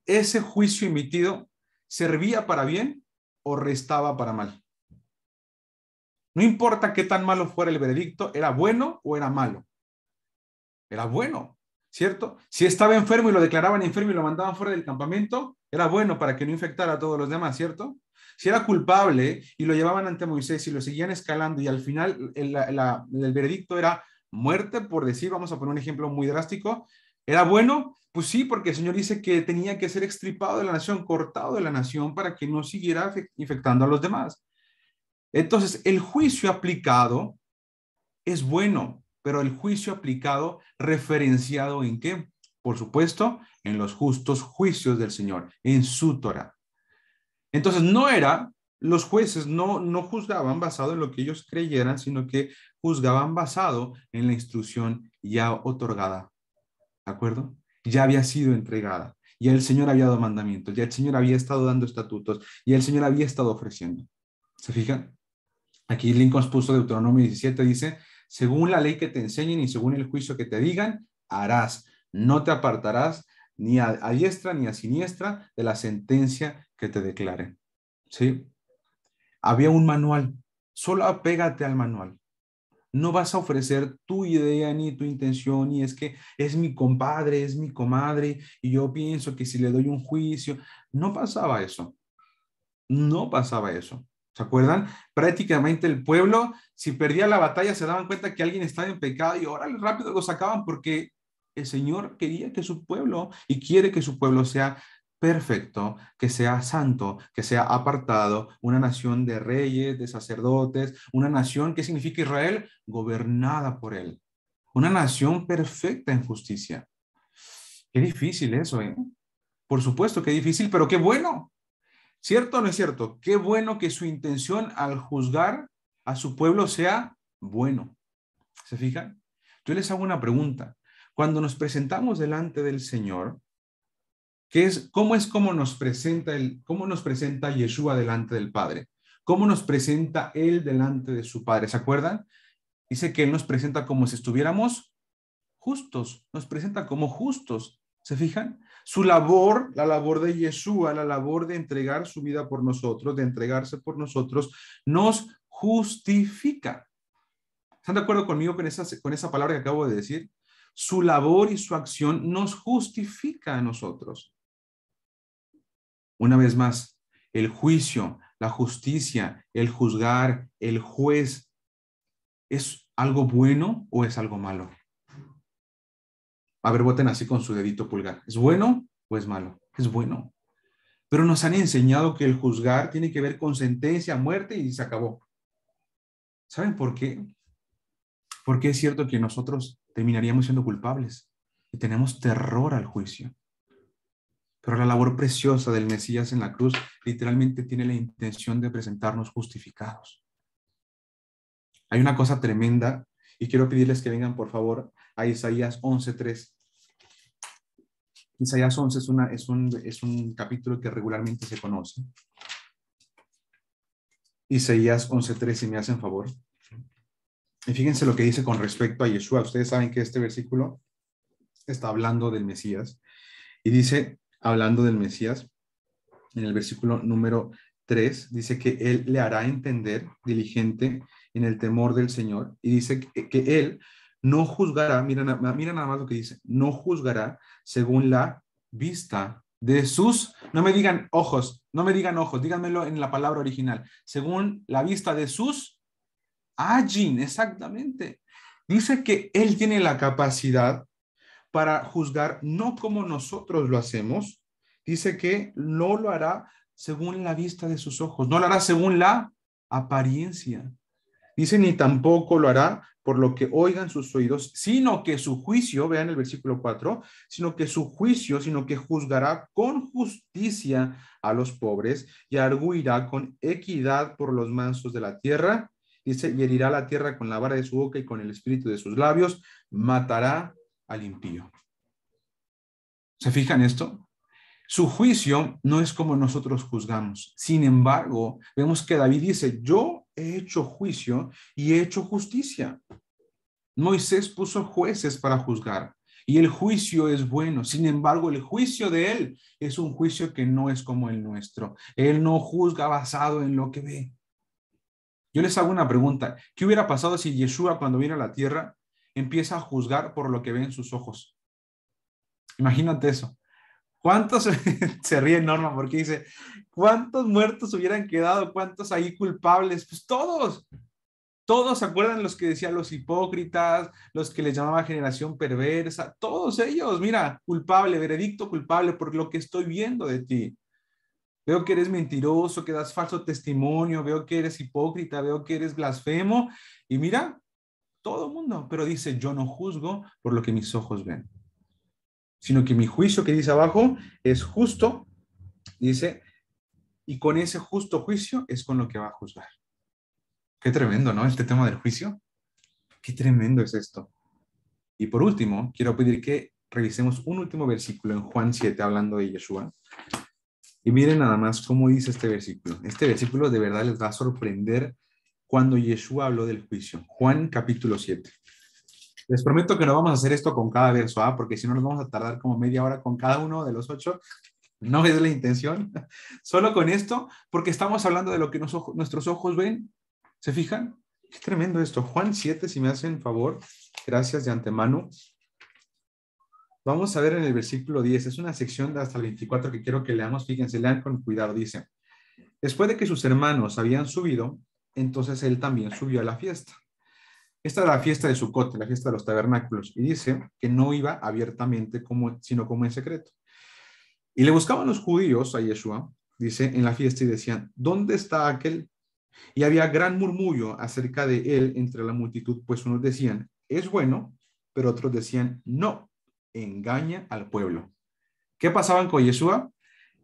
¿ese juicio emitido servía para bien o restaba para mal? No importa qué tan malo fuera el veredicto, ¿era bueno o era malo? Era bueno, ¿cierto? Si estaba enfermo y lo declaraban enfermo y lo mandaban fuera del campamento, era bueno para que no infectara a todos los demás, ¿cierto? Si era culpable y lo llevaban ante Moisés y lo seguían escalando y al final el, el veredicto era muerte, por decir, vamos a poner un ejemplo muy drástico, ¿Era bueno? Pues sí, porque el Señor dice que tenía que ser extripado de la nación, cortado de la nación para que no siguiera infectando a los demás. Entonces, el juicio aplicado es bueno, pero el juicio aplicado referenciado en qué? Por supuesto, en los justos juicios del Señor, en su Torah. Entonces, no era, los jueces no, no juzgaban basado en lo que ellos creyeran, sino que juzgaban basado en la instrucción ya otorgada ¿de acuerdo? Ya había sido entregada, ya el Señor había dado mandamientos, ya el Señor había estado dando estatutos, y el Señor había estado ofreciendo. ¿Se fijan? Aquí Lincoln puso Deuteronomio 17, dice, según la ley que te enseñen y según el juicio que te digan, harás, no te apartarás ni a, diestra ni a siniestra de la sentencia que te declaren. ¿Sí? Había un manual, solo apégate al manual no vas a ofrecer tu idea ni tu intención, y es que es mi compadre, es mi comadre, y yo pienso que si le doy un juicio, no pasaba eso. No pasaba eso. ¿Se acuerdan? Prácticamente el pueblo, si perdía la batalla, se daban cuenta que alguien estaba en pecado y ahora rápido lo sacaban porque el Señor quería que su pueblo y quiere que su pueblo sea perfecto, que sea santo, que sea apartado, una nación de reyes, de sacerdotes, una nación ¿qué significa Israel, gobernada por él, una nación perfecta en justicia. Qué difícil eso, ¿eh? Por supuesto que difícil, pero qué bueno. ¿Cierto o no es cierto? Qué bueno que su intención al juzgar a su pueblo sea bueno. ¿Se fijan? Yo les hago una pregunta. Cuando nos presentamos delante del Señor, es cómo es cómo nos presenta el cómo nos presenta Yeshua delante del Padre, cómo nos presenta él delante de su Padre, ¿se acuerdan? Dice que él nos presenta como si estuviéramos justos, nos presenta como justos, ¿se fijan? Su labor, la labor de Yeshua, la labor de entregar su vida por nosotros, de entregarse por nosotros, nos justifica. ¿Están de acuerdo conmigo con esa, con esa palabra que acabo de decir? Su labor y su acción nos justifica a nosotros. Una vez más, el juicio, la justicia, el juzgar, el juez, ¿es algo bueno o es algo malo? A ver, voten así con su dedito pulgar. ¿Es bueno o es malo? Es bueno. Pero nos han enseñado que el juzgar tiene que ver con sentencia, muerte y se acabó. ¿Saben por qué? Porque es cierto que nosotros terminaríamos siendo culpables y tenemos terror al juicio. Pero la labor preciosa del Mesías en la cruz literalmente tiene la intención de presentarnos justificados. Hay una cosa tremenda y quiero pedirles que vengan por favor a Isaías 11.3. Isaías 11 es, una, es, un, es un capítulo que regularmente se conoce. Isaías 11.3, si me hacen favor. Y fíjense lo que dice con respecto a Yeshua. Ustedes saben que este versículo está hablando del Mesías. Y dice, hablando del Mesías, en el versículo número 3, dice que Él le hará entender diligente en el temor del Señor y dice que, Él no juzgará, mira, mira nada más lo que dice, no juzgará según la vista de sus, no me digan ojos, no me digan ojos, díganmelo en la palabra original, según la vista de sus, ajin, exactamente. Dice que Él tiene la capacidad para juzgar no como nosotros lo hacemos. Dice que no lo hará según la vista de sus ojos, no lo hará según la apariencia. Dice, ni tampoco lo hará por lo que oigan sus oídos, sino que su juicio, vean el versículo 4, sino que su juicio, sino que juzgará con justicia a los pobres y arguirá con equidad por los mansos de la tierra. Dice, y herirá la tierra con la vara de su boca y con el espíritu de sus labios, matará al impío. ¿Se fijan esto? Su juicio no es como nosotros juzgamos. Sin embargo, vemos que David dice, yo he hecho juicio y he hecho justicia. Moisés puso jueces para juzgar y el juicio es bueno. Sin embargo, el juicio de él es un juicio que no es como el nuestro. Él no juzga basado en lo que ve. Yo les hago una pregunta. ¿Qué hubiera pasado si Yeshua cuando vino a la tierra empieza a juzgar por lo que ve en sus ojos. Imagínate eso. ¿Cuántos, (laughs) se ríe Norma porque dice, ¿cuántos muertos hubieran quedado? ¿Cuántos ahí culpables? Pues todos. Todos, ¿se acuerdan los que decían los hipócritas, los que les llamaba generación perversa? Todos ellos, mira, culpable, veredicto culpable por lo que estoy viendo de ti. Veo que eres mentiroso, que das falso testimonio, veo que eres hipócrita, veo que eres blasfemo. Y mira, todo mundo, pero dice, yo no juzgo por lo que mis ojos ven, sino que mi juicio que dice abajo es justo, dice, y con ese justo juicio es con lo que va a juzgar. Qué tremendo, ¿no? Este tema del juicio. Qué tremendo es esto. Y por último, quiero pedir que revisemos un último versículo en Juan 7 hablando de Yeshua. Y miren nada más cómo dice este versículo. Este versículo de verdad les va a sorprender cuando Yeshua habló del juicio. Juan capítulo 7. Les prometo que no vamos a hacer esto con cada verso, ¿ah? porque si no nos vamos a tardar como media hora con cada uno de los ocho. No es la intención. (laughs) Solo con esto, porque estamos hablando de lo que nuestros ojos ven. ¿Se fijan? Qué tremendo esto. Juan 7, si me hacen favor. Gracias de antemano. Vamos a ver en el versículo 10. Es una sección de hasta el 24 que quiero que leamos. Fíjense, lean con cuidado. Dice, después de que sus hermanos habían subido, entonces él también subió a la fiesta. Esta era la fiesta de Sucote, la fiesta de los tabernáculos, y dice que no iba abiertamente, como, sino como en secreto. Y le buscaban los judíos a Yeshua, dice, en la fiesta y decían, ¿dónde está aquel? Y había gran murmullo acerca de él entre la multitud, pues unos decían, es bueno, pero otros decían, no, engaña al pueblo. ¿Qué pasaban con Yeshua?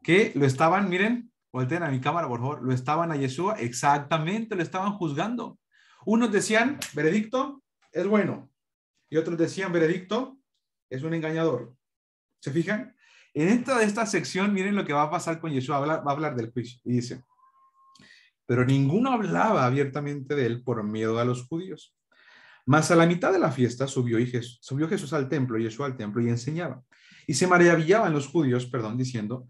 Que lo estaban, miren, Volten a mi cámara, por favor. Lo estaban a Yeshua, exactamente, lo estaban juzgando. Unos decían, veredicto es bueno. Y otros decían, veredicto es un engañador. ¿Se fijan? En esta, esta sección, miren lo que va a pasar con Yeshua. Va a, hablar, del juicio. Y dice, pero ninguno hablaba abiertamente de él por miedo a los judíos. Mas a la mitad de la fiesta subió, y Jesús, subió Jesús al templo, Yeshua al templo, y enseñaba. Y se maravillaban los judíos, perdón, diciendo,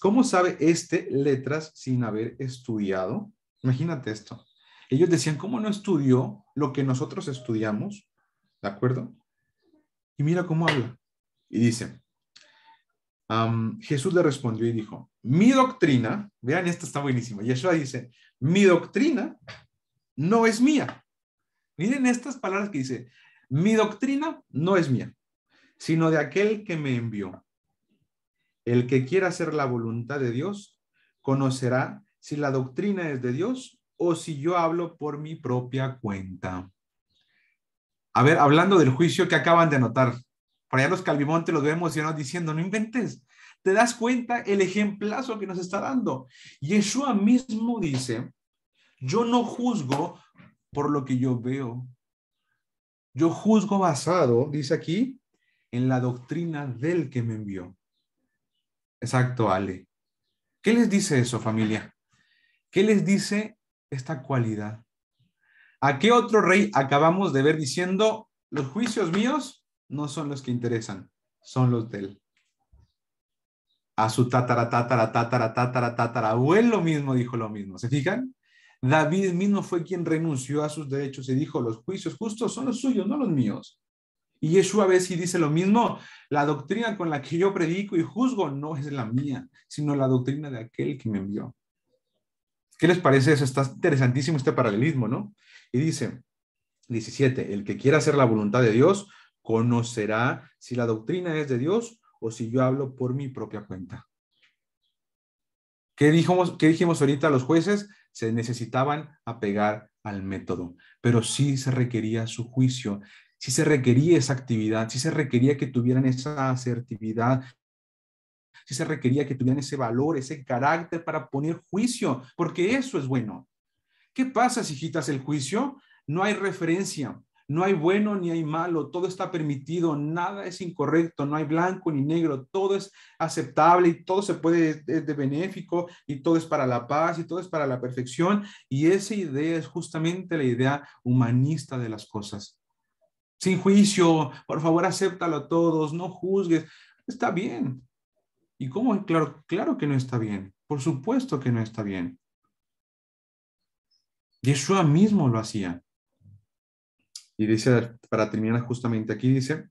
¿Cómo, sabe este letras sin haber estudiado? Imagínate esto. Ellos decían, ¿cómo no estudió lo que nosotros estudiamos? ¿De acuerdo? Y mira cómo habla. Y dice, Jesús le respondió y dijo, mi doctrina, vean, esta está buenísima. Yeshua dice, mi doctrina no es mía. Miren estas palabras que dice, mi doctrina no es mía, sino de aquel que me envió. El que quiera hacer la voluntad de Dios, conocerá si la doctrina es de Dios o si yo hablo por mi propia cuenta. A ver, hablando del juicio que acaban de anotar, por allá los calvimontes los vemos diciendo, no inventes, te das cuenta el ejemplazo que nos está dando. Yeshua mismo dice, yo no juzgo por lo que yo veo. Yo juzgo basado, dice aquí, en la doctrina del que me envió. Exacto, Ale. ¿Qué les dice eso, familia? ¿Qué les dice esta cualidad? ¿A qué otro rey acabamos de ver diciendo, los juicios míos no son los que interesan, son los de él? A su tatara, tatara, tatara, tatara, tatara, lo mismo dijo lo mismo. ¿Se fijan? David mismo fue quien renunció a sus derechos y dijo, los juicios justos son los suyos, no los míos. Y Yeshua a si dice lo mismo, la doctrina con la que yo predico y juzgo no es la mía, sino la doctrina de aquel que me envió. ¿Qué les parece eso? Está interesantísimo este paralelismo, ¿no? Y dice, 17, el que quiera hacer la voluntad de Dios, conocerá si la doctrina es de Dios o si yo hablo por mi propia cuenta. ¿Qué dijimos, qué dijimos ahorita? Los jueces se necesitaban apegar al método, pero sí se requería su juicio si se requería esa actividad, si se requería que tuvieran esa asertividad, si se requería que tuvieran ese valor, ese carácter para poner juicio, porque eso es bueno. ¿Qué pasa si quitas el juicio? No hay referencia, no hay bueno ni hay malo, todo está permitido, nada es incorrecto, no hay blanco ni negro, todo es aceptable y todo se puede, es de benéfico y todo es para la paz y todo es para la perfección. Y esa idea es justamente la idea humanista de las cosas sin juicio, por favor, acéptalo a todos, no juzgues. Está bien. ¿Y cómo? Claro, claro que no está bien. Por supuesto que no está bien. Yeshua mismo lo hacía. Y dice, para terminar justamente aquí, dice,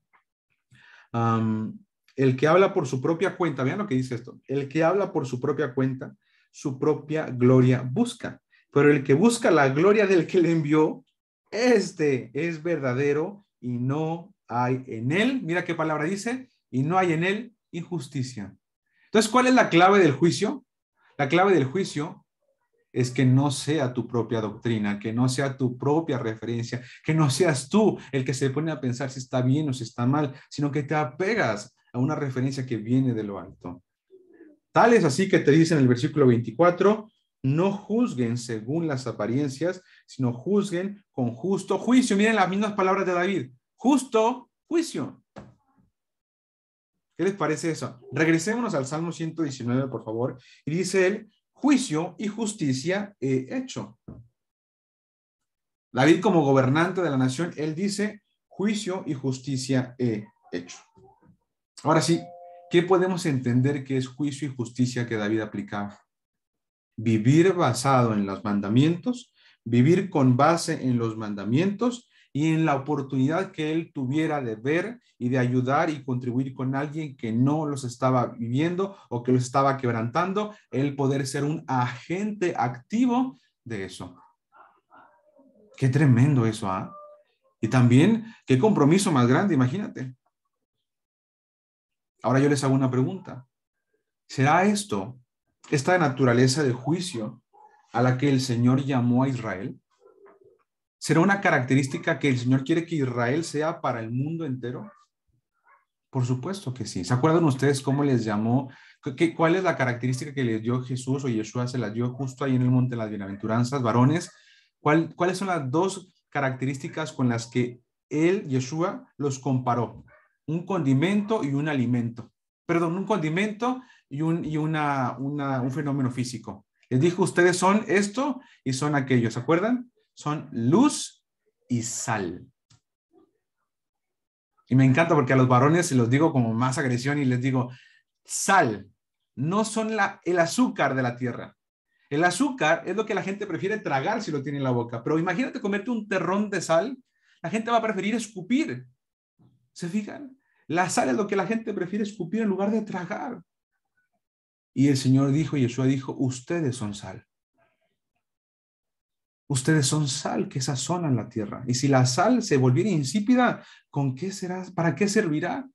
el que habla por su propia cuenta, vean lo que dice esto, el que habla por su propia cuenta, su propia gloria busca, pero el que busca la gloria del que le envió, este es verdadero y no hay en él, mira qué palabra dice, y no hay en él injusticia. Entonces, ¿cuál es la clave del juicio? La clave del juicio es que no sea tu propia doctrina, que no sea tu propia referencia, que no seas tú el que se pone a pensar si está bien o si está mal, sino que te apegas a una referencia que viene de lo alto. Tal es así que te dice en el versículo 24, no juzguen según las apariencias, sino juzguen con justo juicio. Miren las mismas palabras de David. Justo juicio. ¿Qué les parece eso? Regresemos al Salmo 119, por favor. Y dice él, juicio y justicia he hecho. David como gobernante de la nación, él dice, juicio y justicia he hecho. Ahora sí, ¿qué podemos entender que es juicio y justicia que David aplicaba? vivir basado en los mandamientos, vivir con base en los mandamientos y en la oportunidad que él tuviera de ver y de ayudar y contribuir con alguien que no los estaba viviendo o que los estaba quebrantando, el poder ser un agente activo de eso. Qué tremendo eso, ¿ah? Y también, qué compromiso más grande, imagínate. Ahora yo les hago una pregunta. ¿Será esto esta naturaleza de juicio a la que el Señor llamó a Israel será una característica que el Señor quiere que Israel sea para el mundo entero. Por supuesto que sí. ¿Se acuerdan ustedes cómo les llamó? ¿Qué, ¿Cuál es la característica que les dio Jesús o Yeshua? Se la dio justo ahí en el monte de las bienaventuranzas, varones. ¿Cuál, ¿Cuáles son las dos características con las que él, Yeshua, los comparó? Un condimento y un alimento. Perdón, un condimento y, un, una, fenómeno físico. Les dijo, ustedes son esto y son aquello, ¿se acuerdan? Son luz y sal. Y me encanta porque a los varones se los digo como más agresión y les digo, sal, no son la, el azúcar de la tierra. El azúcar es lo que la gente prefiere tragar si lo tiene en la boca, pero imagínate comerte un terrón de sal, la gente va a preferir escupir. ¿Se fijan? La sal es lo que la gente prefiere escupir en lugar de tragar. Y el Señor dijo, Yeshua dijo, ustedes son sal. Ustedes son sal que sazonan la tierra. Y si la sal se volviera insípida, ¿con qué será? ¿Para qué servirá?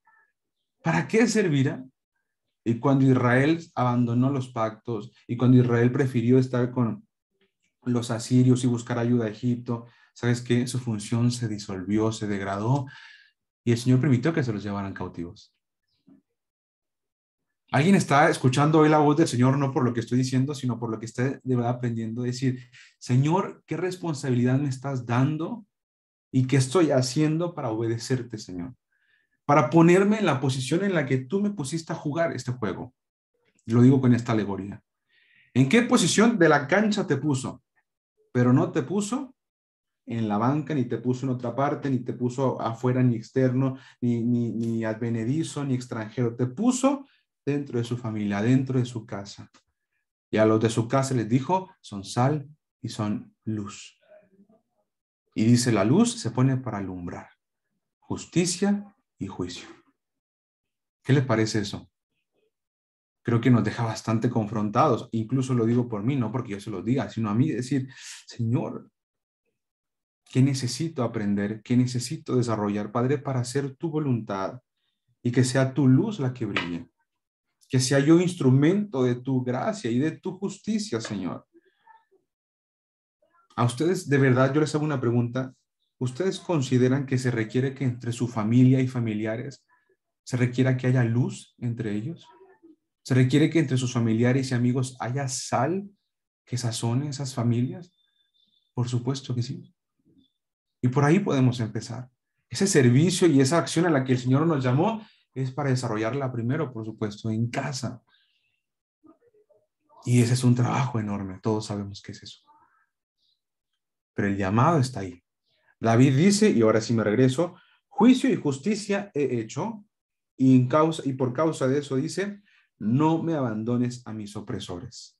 ¿Para qué servirá? Y cuando Israel abandonó los pactos y cuando Israel prefirió estar con los asirios y buscar ayuda a Egipto, ¿sabes qué? Su función se disolvió, se degradó y el Señor permitió que se los llevaran cautivos. Alguien está escuchando hoy la voz del Señor no por lo que estoy diciendo, sino por lo que está de verdad aprendiendo. Decir, Señor, ¿qué responsabilidad me estás dando y qué estoy haciendo para obedecerte, Señor? Para ponerme en la posición en la que tú me pusiste a jugar este juego. Lo digo con esta alegoría. ¿En qué posición de la cancha te puso? Pero no te puso en la banca, ni te puso en otra parte, ni te puso afuera, ni externo, ni, ni, ni advenedizo, ni extranjero. Te puso dentro de su familia, dentro de su casa. Y a los de su casa les dijo, son sal y son luz. Y dice, la luz se pone para alumbrar justicia y juicio. ¿Qué les parece eso? Creo que nos deja bastante confrontados, incluso lo digo por mí, no porque yo se lo diga, sino a mí decir, Señor, ¿qué necesito aprender? ¿Qué necesito desarrollar, Padre, para hacer tu voluntad y que sea tu luz la que brille? que sea yo instrumento de tu gracia y de tu justicia, Señor. A ustedes, de verdad, yo les hago una pregunta. ¿Ustedes consideran que se requiere que entre su familia y familiares se requiera que haya luz entre ellos? ¿Se requiere que entre sus familiares y amigos haya sal que sazone esas familias? Por supuesto que sí. Y por ahí podemos empezar. Ese servicio y esa acción a la que el Señor nos llamó es para desarrollarla primero, por supuesto, en casa. Y ese es un trabajo enorme, todos sabemos que es eso. Pero el llamado está ahí. David dice, y ahora sí me regreso, juicio y justicia he hecho, y, en causa, y por causa de eso dice, no me abandones a mis opresores.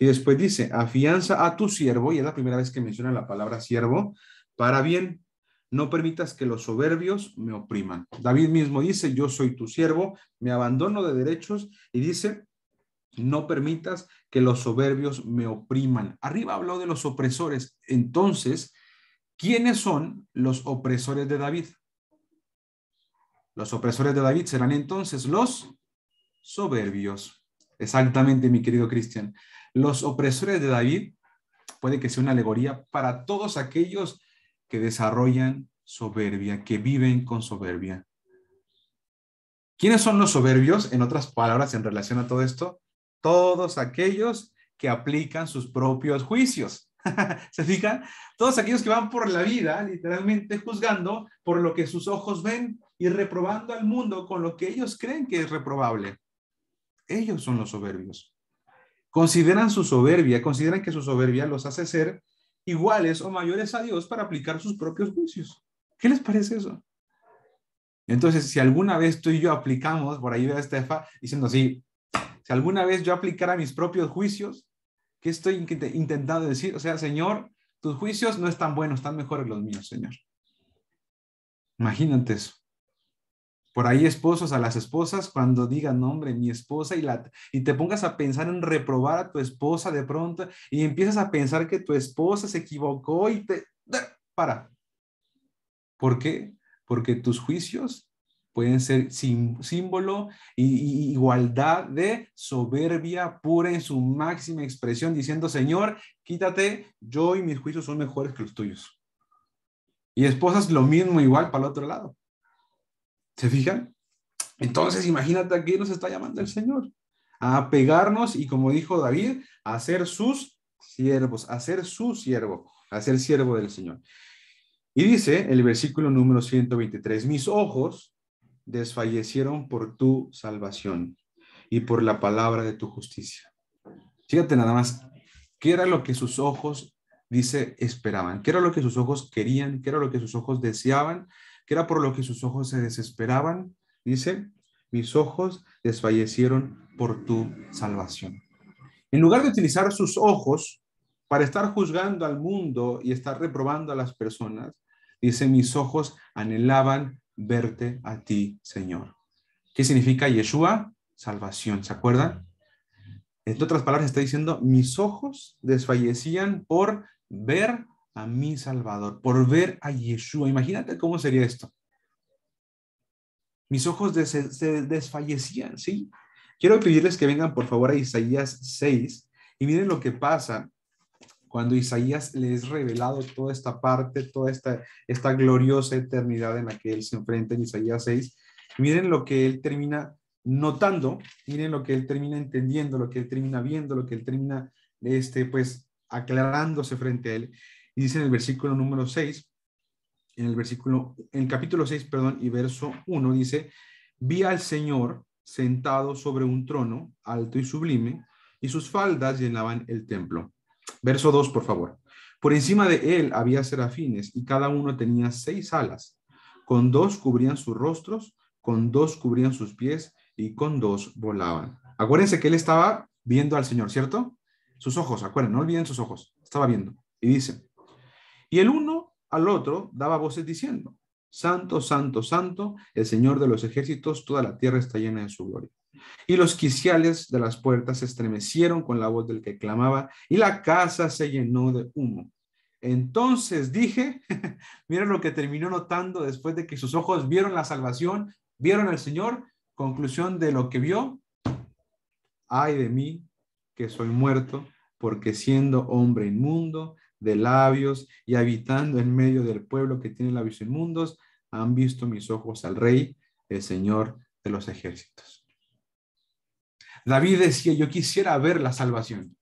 Y después dice, afianza a tu siervo, y es la primera vez que menciona la palabra siervo, para bien, no permitas que los soberbios me opriman. David mismo dice, yo soy tu siervo, me abandono de derechos y dice, no permitas que los soberbios me opriman. Arriba habló de los opresores. Entonces, ¿quiénes son los opresores de David? Los opresores de David serán entonces los soberbios. Exactamente, mi querido Cristian. Los opresores de David puede que sea una alegoría para todos aquellos que desarrollan soberbia, que viven con soberbia. ¿Quiénes son los soberbios? En otras palabras, en relación a todo esto, todos aquellos que aplican sus propios juicios. (laughs) ¿Se fijan? Todos aquellos que van por la vida literalmente juzgando por lo que sus ojos ven y reprobando al mundo con lo que ellos creen que es reprobable. Ellos son los soberbios. Consideran su soberbia, consideran que su soberbia los hace ser iguales o mayores a Dios para aplicar sus propios juicios. ¿Qué les parece eso? Entonces, si alguna vez tú y yo aplicamos, por ahí vea a Estefa diciendo así, si alguna vez yo aplicara mis propios juicios, ¿qué estoy intentando decir? O sea, Señor, tus juicios no están buenos, están mejores los míos, Señor. Imagínate eso. Por ahí esposos a las esposas, cuando digan, hombre, mi esposa, y, la, y te pongas a pensar en reprobar a tu esposa de pronto y empiezas a pensar que tu esposa se equivocó y te... ¡ah! Para. ¿Por qué? Porque tus juicios pueden ser sin símbolo y igualdad de soberbia pura en su máxima expresión, diciendo, Señor, quítate, yo y mis juicios son mejores que los tuyos. Y esposas lo mismo igual para el otro lado. ¿Se fijan? Entonces, imagínate a nos está llamando el Señor. A pegarnos y, como dijo David, a ser sus siervos, a ser su siervo, a ser siervo del Señor. Y dice el versículo número 123, mis ojos desfallecieron por tu salvación y por la palabra de tu justicia. Fíjate nada más, ¿qué era lo que sus ojos, dice, esperaban? ¿Qué era lo que sus ojos querían? ¿Qué era lo que sus ojos deseaban? que era por lo que sus ojos se desesperaban, dice, mis ojos desfallecieron por tu salvación. En lugar de utilizar sus ojos para estar juzgando al mundo y estar reprobando a las personas, dice, mis ojos anhelaban verte a ti, Señor. ¿Qué significa Yeshua? Salvación, ¿se acuerdan? En otras palabras, está diciendo, mis ojos desfallecían por ver a mi Salvador, por ver a Yeshua. Imagínate cómo sería esto. Mis ojos se desfallecían, ¿sí? Quiero pedirles que vengan por favor a Isaías 6 y miren lo que pasa cuando Isaías les es revelado toda esta parte, toda esta, esta gloriosa eternidad en la que él se enfrenta en Isaías 6. miren lo que él termina notando, miren lo que él termina entendiendo, lo que él termina viendo, lo que él termina este, pues aclarándose frente a él. Y dice en el versículo número 6, en el versículo, el capítulo 6, perdón, y verso 1 dice, vi al Señor sentado sobre un trono alto y sublime, y sus faldas llenaban el templo. Verso 2, por favor. Por encima de él había serafines, y cada uno tenía seis alas. Con dos cubrían sus rostros, con dos cubrían sus pies, y con dos volaban. Acuérdense que él estaba viendo al Señor, ¿cierto? Sus ojos, acuérdense, no olviden sus ojos, estaba viendo. Y dice, y el uno al otro daba voces diciendo, Santo, Santo, Santo, el Señor de los ejércitos, toda la tierra está llena de su gloria. Y los quiciales de las puertas se estremecieron con la voz del que clamaba, y la casa se llenó de humo. Entonces dije, (laughs) miren lo que terminó notando después de que sus ojos vieron la salvación, vieron al Señor, conclusión de lo que vio, ay de mí que soy muerto, porque siendo hombre inmundo, de labios y habitando en medio del pueblo que tiene labios inmundos, han visto mis ojos al rey, el Señor de los ejércitos. David decía, yo quisiera ver la salvación.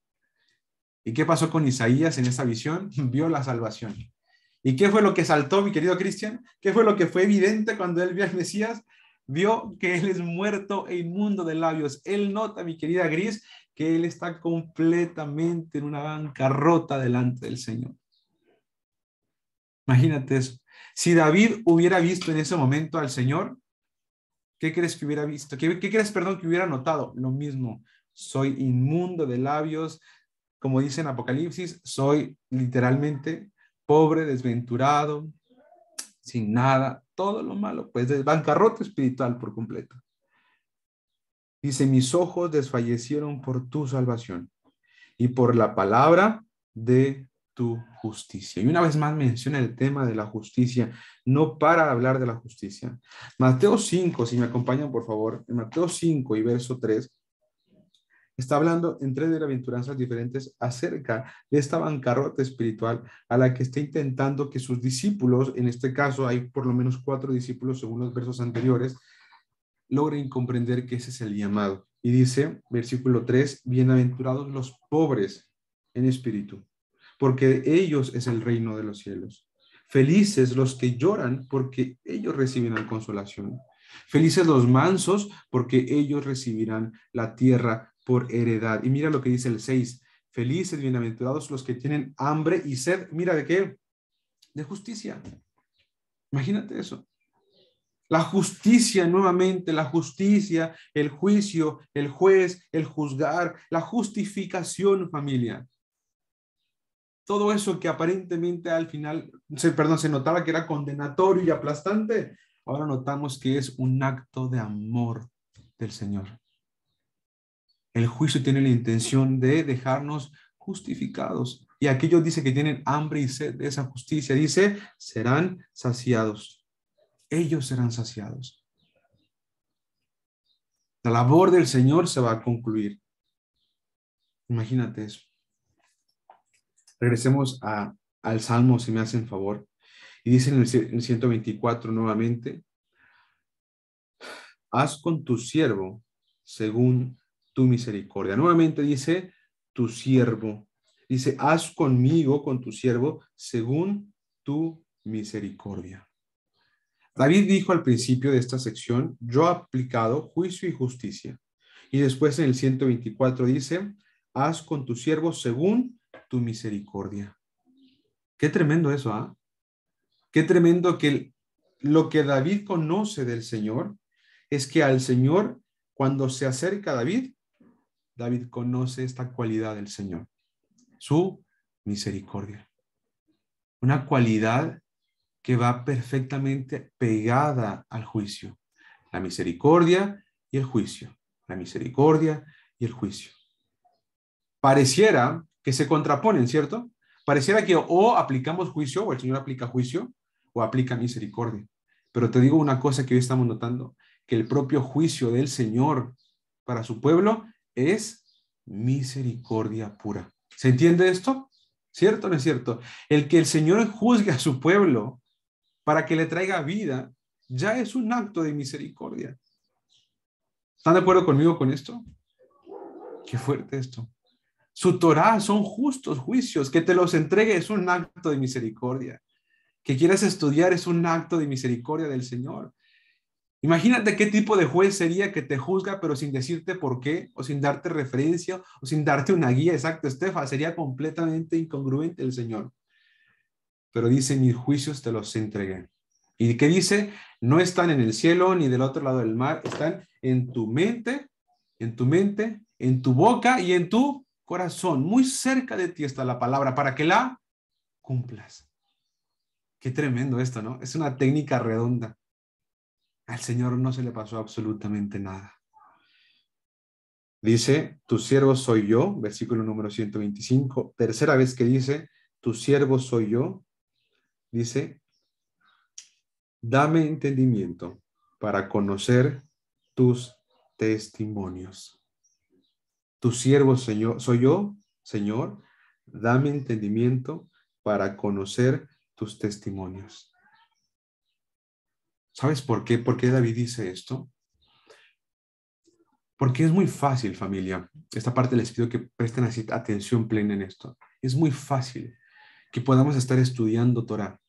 ¿Y qué pasó con Isaías en esa visión? (laughs) Vio la salvación. ¿Y qué fue lo que saltó, mi querido Cristian? ¿Qué fue lo que fue evidente cuando él vio al Mesías? Vio que él es muerto e inmundo de labios. Él nota, mi querida Gris, que él está completamente en una bancarrota delante del Señor. Imagínate eso. Si David hubiera visto en ese momento al Señor, ¿qué crees que hubiera visto? ¿Qué, crees, perdón, que hubiera notado? Lo mismo. Soy inmundo de labios, como dice en Apocalipsis, soy literalmente pobre, desventurado, sin nada, todo lo malo, pues de bancarrota espiritual por completo. Dice, mis ojos desfallecieron por tu salvación y por la palabra de tu justicia. Y una vez más menciona el tema de la justicia, no para hablar de la justicia. Mateo 5, si me acompañan por favor, en Mateo 5 y verso 3, está hablando en tres de aventuranzas diferentes acerca de esta bancarrota espiritual a la que está intentando que sus discípulos, en este caso hay por lo menos cuatro discípulos según los versos anteriores, logren comprender que ese es el llamado. Y dice, versículo 3, bienaventurados los pobres en espíritu, porque ellos es el reino de los cielos. Felices los que lloran, porque ellos recibirán consolación. Felices los mansos, porque ellos recibirán la tierra por heredad. Y mira lo que dice el 6, felices, bienaventurados los que tienen hambre y sed, mira de qué, de justicia. Imagínate eso. La justicia nuevamente, la justicia, el juicio, el juez, el juzgar, la justificación familia. Todo eso que aparentemente al final, se, perdón, se notaba que era condenatorio y aplastante, ahora notamos que es un acto de amor del Señor. El juicio tiene la intención de dejarnos justificados. Y aquellos dice que tienen hambre y sed de esa justicia, dice, serán saciados ellos serán saciados. La labor del Señor se va a concluir. Imagínate eso. Regresemos al Salmo, si me hacen favor. Y dice en el, 124 nuevamente, haz con tu siervo según tu misericordia. Nuevamente dice, tu siervo. Dice, haz conmigo, con tu siervo, según tu misericordia. David dijo al principio de esta sección, yo he aplicado juicio y justicia. Y después en el 124 dice, haz con tu siervo según tu misericordia. Qué tremendo eso, ¿ah? Qué tremendo que lo que David conoce del Señor es que al Señor, cuando se acerca David, David conoce esta cualidad del Señor, su misericordia. Una cualidad que va perfectamente pegada al juicio. La misericordia y el juicio. La misericordia y el juicio. Pareciera que se contraponen, ¿cierto? Pareciera que o aplicamos juicio, o el Señor aplica juicio, o aplica misericordia. Pero te digo una cosa que hoy estamos notando, que el propio juicio del Señor para su pueblo es misericordia pura. ¿Se entiende esto? ¿Cierto o no es cierto? El que el Señor juzgue a su pueblo para que le traiga vida, ya es un acto de misericordia. ¿Están de acuerdo conmigo con esto? Qué fuerte esto. Su Torah son justos juicios. Que te los entregue es un acto de misericordia. Que quieras estudiar es un acto de misericordia del Señor. Imagínate qué tipo de juez sería que te juzga, pero sin decirte por qué, o sin darte referencia, o sin darte una guía exacta, Estefa. Sería completamente incongruente el Señor pero dice, mis juicios te los entregué. ¿Y qué dice? No están en el cielo ni del otro lado del mar, están en tu mente, en tu mente, en tu boca y en tu corazón. Muy cerca de ti está la palabra para que la cumplas. Qué tremendo esto, ¿no? Es una técnica redonda. Al Señor no se le pasó absolutamente nada. Dice, tu siervo soy yo, versículo número 125, tercera vez que dice, tu siervo soy yo, Dice, dame entendimiento para conocer tus testimonios. Tu siervo, Señor, soy yo, Señor, dame entendimiento para conocer tus testimonios. ¿Sabes por qué? ¿Por qué David dice esto? Porque es muy fácil, familia. Esta parte les pido que presten atención plena en esto. Es muy fácil que podamos estar estudiando Torah,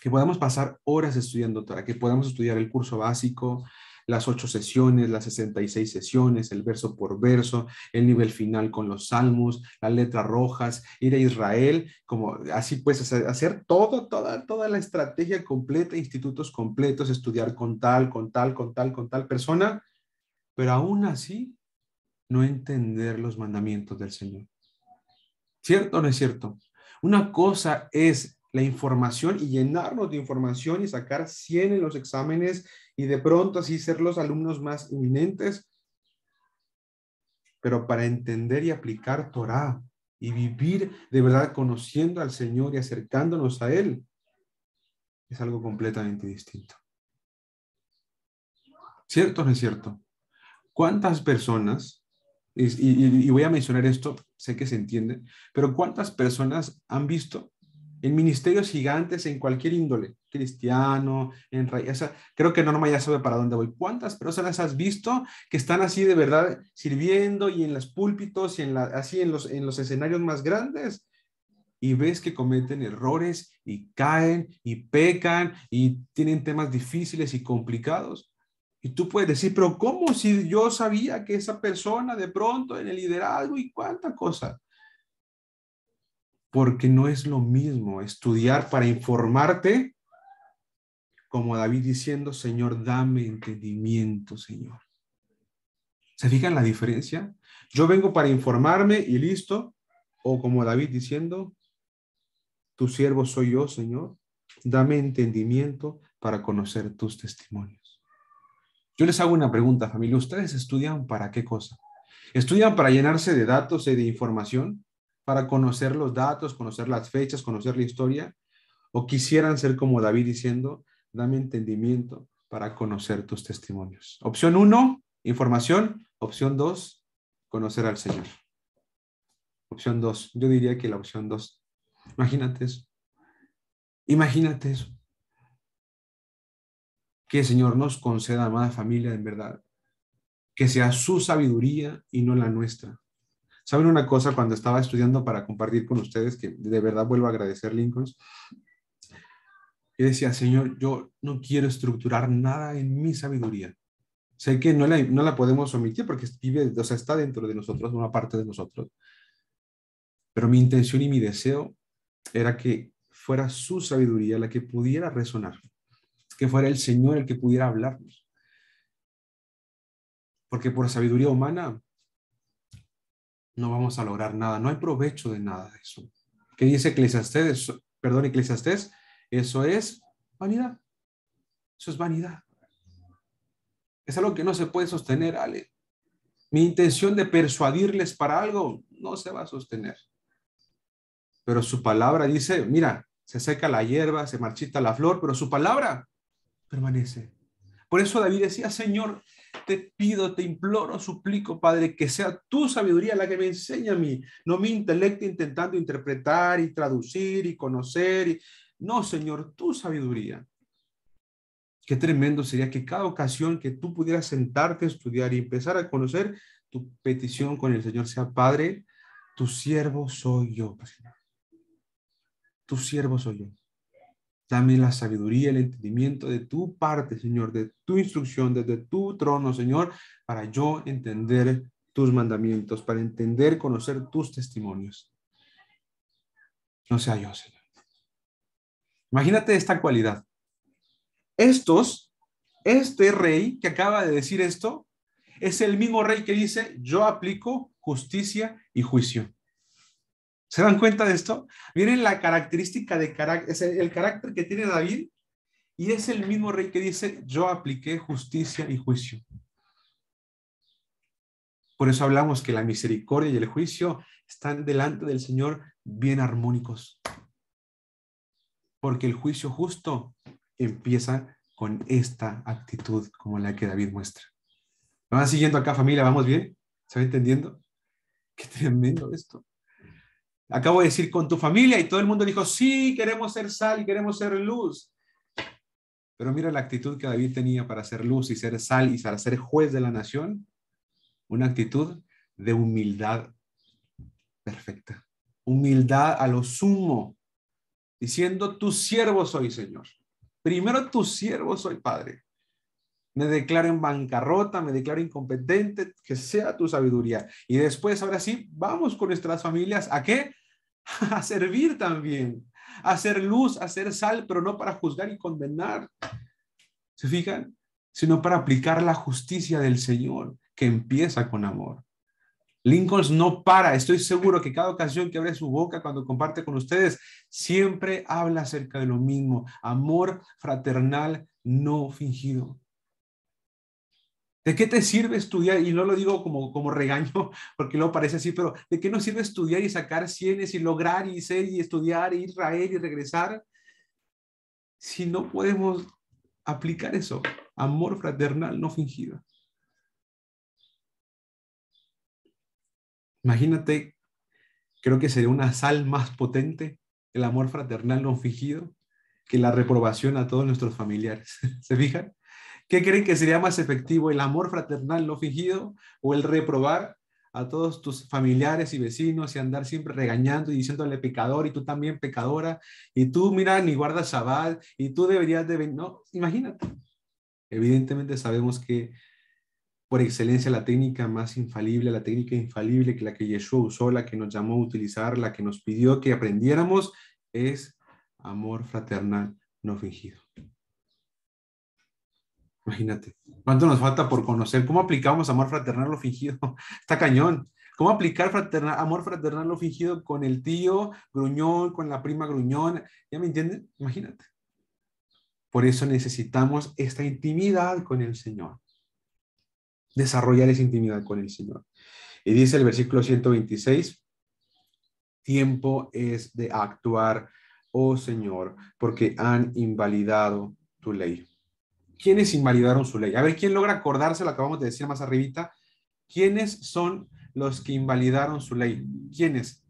que podamos pasar horas estudiando Torah, que podamos estudiar el curso básico, las ocho sesiones, las 66 sesiones, el verso por verso, el nivel final con los salmos, las letras rojas, ir a Israel, como así pues hacer todo, toda, toda la estrategia completa, institutos completos, estudiar con tal, con tal, con tal, con tal persona, pero aún así no entender los mandamientos del Señor. ¿Cierto o no es cierto? Una cosa es la información y llenarnos de información y sacar 100 en los exámenes y de pronto así ser los alumnos más eminentes, Pero para entender y aplicar Torah y vivir de verdad conociendo al Señor y acercándonos a Él, es algo completamente distinto. ¿Cierto o no es cierto? ¿Cuántas personas y, voy a mencionar esto, sé que se entiende, pero ¿cuántas personas han visto en ministerios gigantes en cualquier índole, cristiano, en o creo que Norma ya sabe para dónde voy. ¿Cuántas personas has visto que están así de verdad sirviendo y en los púlpitos y en la, así en los, en los escenarios más grandes? Y ves que cometen errores y caen y pecan y tienen temas difíciles y complicados. Y tú puedes decir, pero ¿cómo si yo sabía que esa persona de pronto en el liderazgo y cuánta cosa? Porque no es lo mismo estudiar para informarte, como David diciendo, Señor, dame entendimiento, Señor. ¿Se fijan la diferencia? Yo vengo para informarme y listo, o como David diciendo, tu siervo soy yo, Señor, dame entendimiento para conocer tus testimonios. Yo les hago una pregunta, familia. ¿Ustedes estudian para qué cosa? ¿Estudian para llenarse de datos y de información? ¿Para conocer los datos, conocer las fechas, conocer la historia? ¿O quisieran ser como David diciendo, dame entendimiento para conocer tus testimonios? Opción uno, información. Opción dos, conocer al Señor. Opción dos, yo diría que la opción dos. Imagínate eso. Imagínate eso. Que el Señor nos conceda, amada familia, en verdad, que sea su sabiduría y no la nuestra. ¿Saben una cosa? Cuando estaba estudiando para compartir con ustedes, que de verdad vuelvo a agradecer, Lincoln, que decía, Señor, yo no quiero estructurar nada en mi sabiduría. Sé que no la, no la podemos omitir porque vive, o está dentro de nosotros, una parte de nosotros. Pero mi intención y mi deseo era que fuera su sabiduría la que pudiera resonar que fuera el Señor el que pudiera hablarnos. Porque por sabiduría humana no vamos a lograr nada, no hay provecho de nada de eso. ¿Qué dice Eclesiastes Perdón, Eclesiastes eso es vanidad. Eso es vanidad. Es algo que no se puede sostener, Ale. Mi intención de persuadirles para algo no se va a sostener. Pero su palabra dice, mira, se seca la hierba, se marchita la flor, pero su palabra permanece. Por eso David decía, Señor, te pido, te imploro, suplico, Padre, que sea tu sabiduría la que me enseñe a mí, no mi intelecto intentando interpretar y traducir y conocer. Y... No, Señor, tu sabiduría. Qué tremendo sería que cada ocasión que tú pudieras sentarte, a estudiar y empezar a conocer tu petición con el Señor sea, Padre, tu siervo soy yo, Tu siervo soy yo. Dame la sabiduría, el entendimiento de tu parte, Señor, de tu instrucción, desde tu trono, Señor, para yo entender tus mandamientos, para entender, conocer tus testimonios. No sea yo, Señor. Imagínate esta cualidad. Estos, este rey que acaba de decir esto, es el mismo rey que dice, yo aplico justicia y juicio. ¿Se dan cuenta de esto? Miren la característica de carácter, el, el carácter que tiene David y es el mismo rey que dice, yo apliqué justicia y juicio. Por eso hablamos que la misericordia y el juicio están delante del Señor bien armónicos. Porque el juicio justo empieza con esta actitud como la que David muestra. ¿Me van siguiendo acá familia? ¿Vamos bien? ¿Se va entendiendo? Qué tremendo esto acabo de decir con tu familia y todo el mundo dijo, sí, queremos ser sal y queremos ser luz. Pero mira la actitud que David tenía para ser luz y ser sal y para ser juez de la nación. Una actitud de humildad perfecta. Humildad a lo sumo, diciendo, tu siervo soy, Señor. Primero tu siervo soy, Padre. Me declaro en bancarrota, me declaro incompetente, que sea tu sabiduría. Y después, ahora sí, vamos con nuestras familias. ¿A qué? (laughs) a servir también, a hacer luz, a hacer sal, pero no para juzgar y condenar. ¿Se fijan? Sino para aplicar la justicia del Señor, que empieza con amor. Lincoln no para, estoy seguro que cada ocasión que abre su boca cuando comparte con ustedes, siempre habla acerca de lo mismo, amor fraternal no fingido. ¿De qué te sirve estudiar? Y no lo digo como, como regaño, (laughs) porque luego parece así, pero ¿de qué nos sirve estudiar y sacar cienes y lograr y ser y estudiar y e él y regresar si no podemos aplicar eso? Amor fraternal no fingido. Imagínate, creo que sería una sal más potente el amor fraternal no fingido que la reprobación a todos nuestros familiares. (laughs) ¿Se fijan? ¿Qué creen que sería más efectivo, el amor fraternal no fingido o el reprobar a todos tus familiares y vecinos y andar siempre regañando y diciéndole pecador y tú también pecadora y tú mira ni guardas Shabbat, y tú deberías de no imagínate evidentemente sabemos que por excelencia la técnica más infalible la técnica infalible que la que Yeshua usó la que nos llamó a utilizar la que nos pidió que aprendiéramos es amor fraternal no fingido Imagínate. ¿Cuánto nos falta por conocer? ¿Cómo aplicamos amor fraternal lo fingido? (laughs) Está cañón. ¿Cómo aplicar amor fraternal lo fingido con el tío gruñón, con la prima gruñón? ¿Ya me entienden? Imagínate. Por eso necesitamos esta intimidad con el Señor. Desarrollar esa intimidad con el Señor. Y dice el versículo 126, tiempo es de actuar, oh Señor, porque han invalidado tu ley. ¿quiénes invalidaron su ley? A ver, ¿quién logra acordarse? Lo acabamos de decir más arribita. ¿Quiénes son los que invalidaron su ley? ¿Quiénes?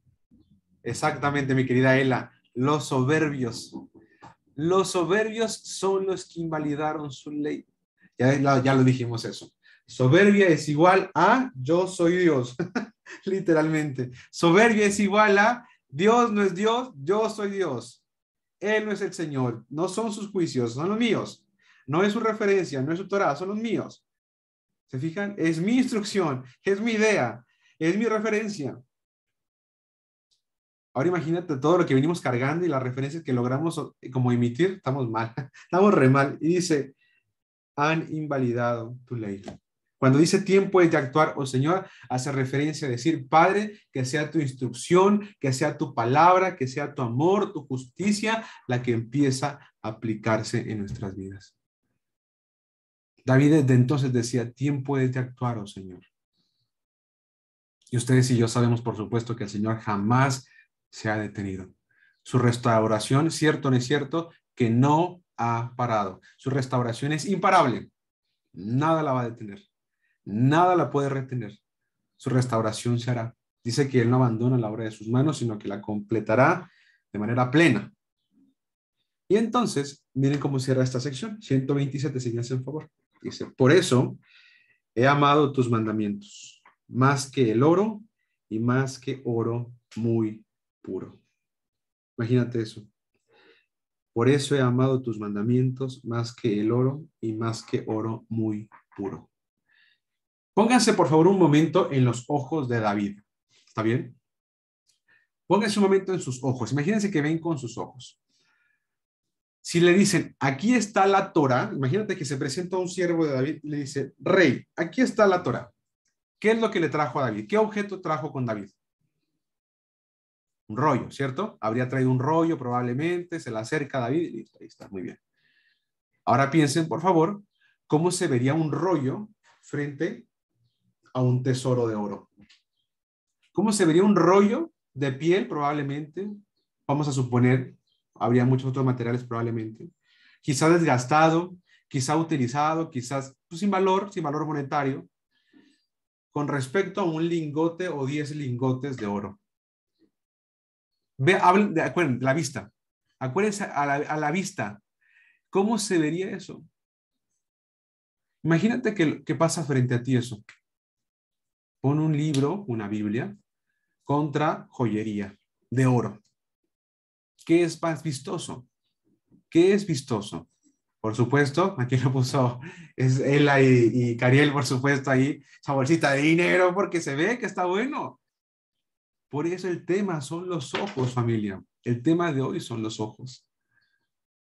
Exactamente, mi querida Ela, los soberbios. Los soberbios son los que invalidaron su ley. Ya, ya lo dijimos eso. Soberbia es igual a yo soy Dios, (laughs) literalmente. Soberbia es igual a Dios no es Dios, yo soy Dios. Él no es el Señor, no son sus juicios, son los míos no es su referencia, no es su Torah, son los míos. ¿Se fijan? Es mi instrucción, es mi idea, es mi referencia. Ahora imagínate todo lo que venimos cargando y las referencias que logramos eh, como emitir, estamos mal, (laughs) estamos re mal. Y dice, han invalidado tu ley. Cuando dice tiempo es de actuar, oh Señor, hace referencia a decir, Padre, que sea tu instrucción, que sea tu palabra, que sea tu amor, tu justicia, la que empieza a aplicarse en nuestras vidas. David desde entonces decía, tiempo de actuar, oh Señor. Y ustedes y yo sabemos, por supuesto, que el Señor jamás se ha detenido. Su restauración, cierto o no es cierto, que no ha parado. Su restauración es imparable. Nada la va a detener. Nada la puede retener. Su restauración se hará. Dice que Él no abandona la obra de sus manos, sino que la completará de manera plena. Y entonces, miren cómo cierra esta sección. 127, señales en favor. Dice, por eso he amado tus mandamientos, más que el oro y más que oro muy puro. Imagínate eso. Por eso he amado tus mandamientos más que el oro y más que oro muy puro. Pónganse por favor un momento en los ojos de David. ¿Está bien? Pónganse un momento en sus ojos. Imagínense que ven con sus ojos. Si le dicen, aquí está la Torah, imagínate que se presenta un siervo de David le dice, rey, aquí está la Torah. ¿Qué es lo que le trajo a David? ¿Qué objeto trajo con David? Un rollo, ¿cierto? Habría traído un rollo probablemente, se le acerca a David y listo, ahí está, muy bien. Ahora piensen, por favor, cómo se vería un rollo frente a un tesoro de oro. ¿Cómo se vería un rollo de piel probablemente? Vamos a suponer habría muchos otros materiales probablemente. Quizá desgastado, quizá utilizado, quizás pues, sin valor, sin valor monetario, con respecto a un lingote o diez lingotes de oro. Ve, hablen, de, acuérdense, la vista. Acuérdense a la, vista. ¿Cómo se vería eso? Imagínate que, que, pasa frente a ti eso. Pon un libro, una Biblia, contra joyería de oro. ¿Qué es más vistoso? ¿Qué es vistoso? Por supuesto, aquí lo puso es Ela y, Cariel, por supuesto, ahí, bolsita de dinero, porque se ve que está bueno. Por eso el tema son los ojos, familia. El tema de hoy son los ojos.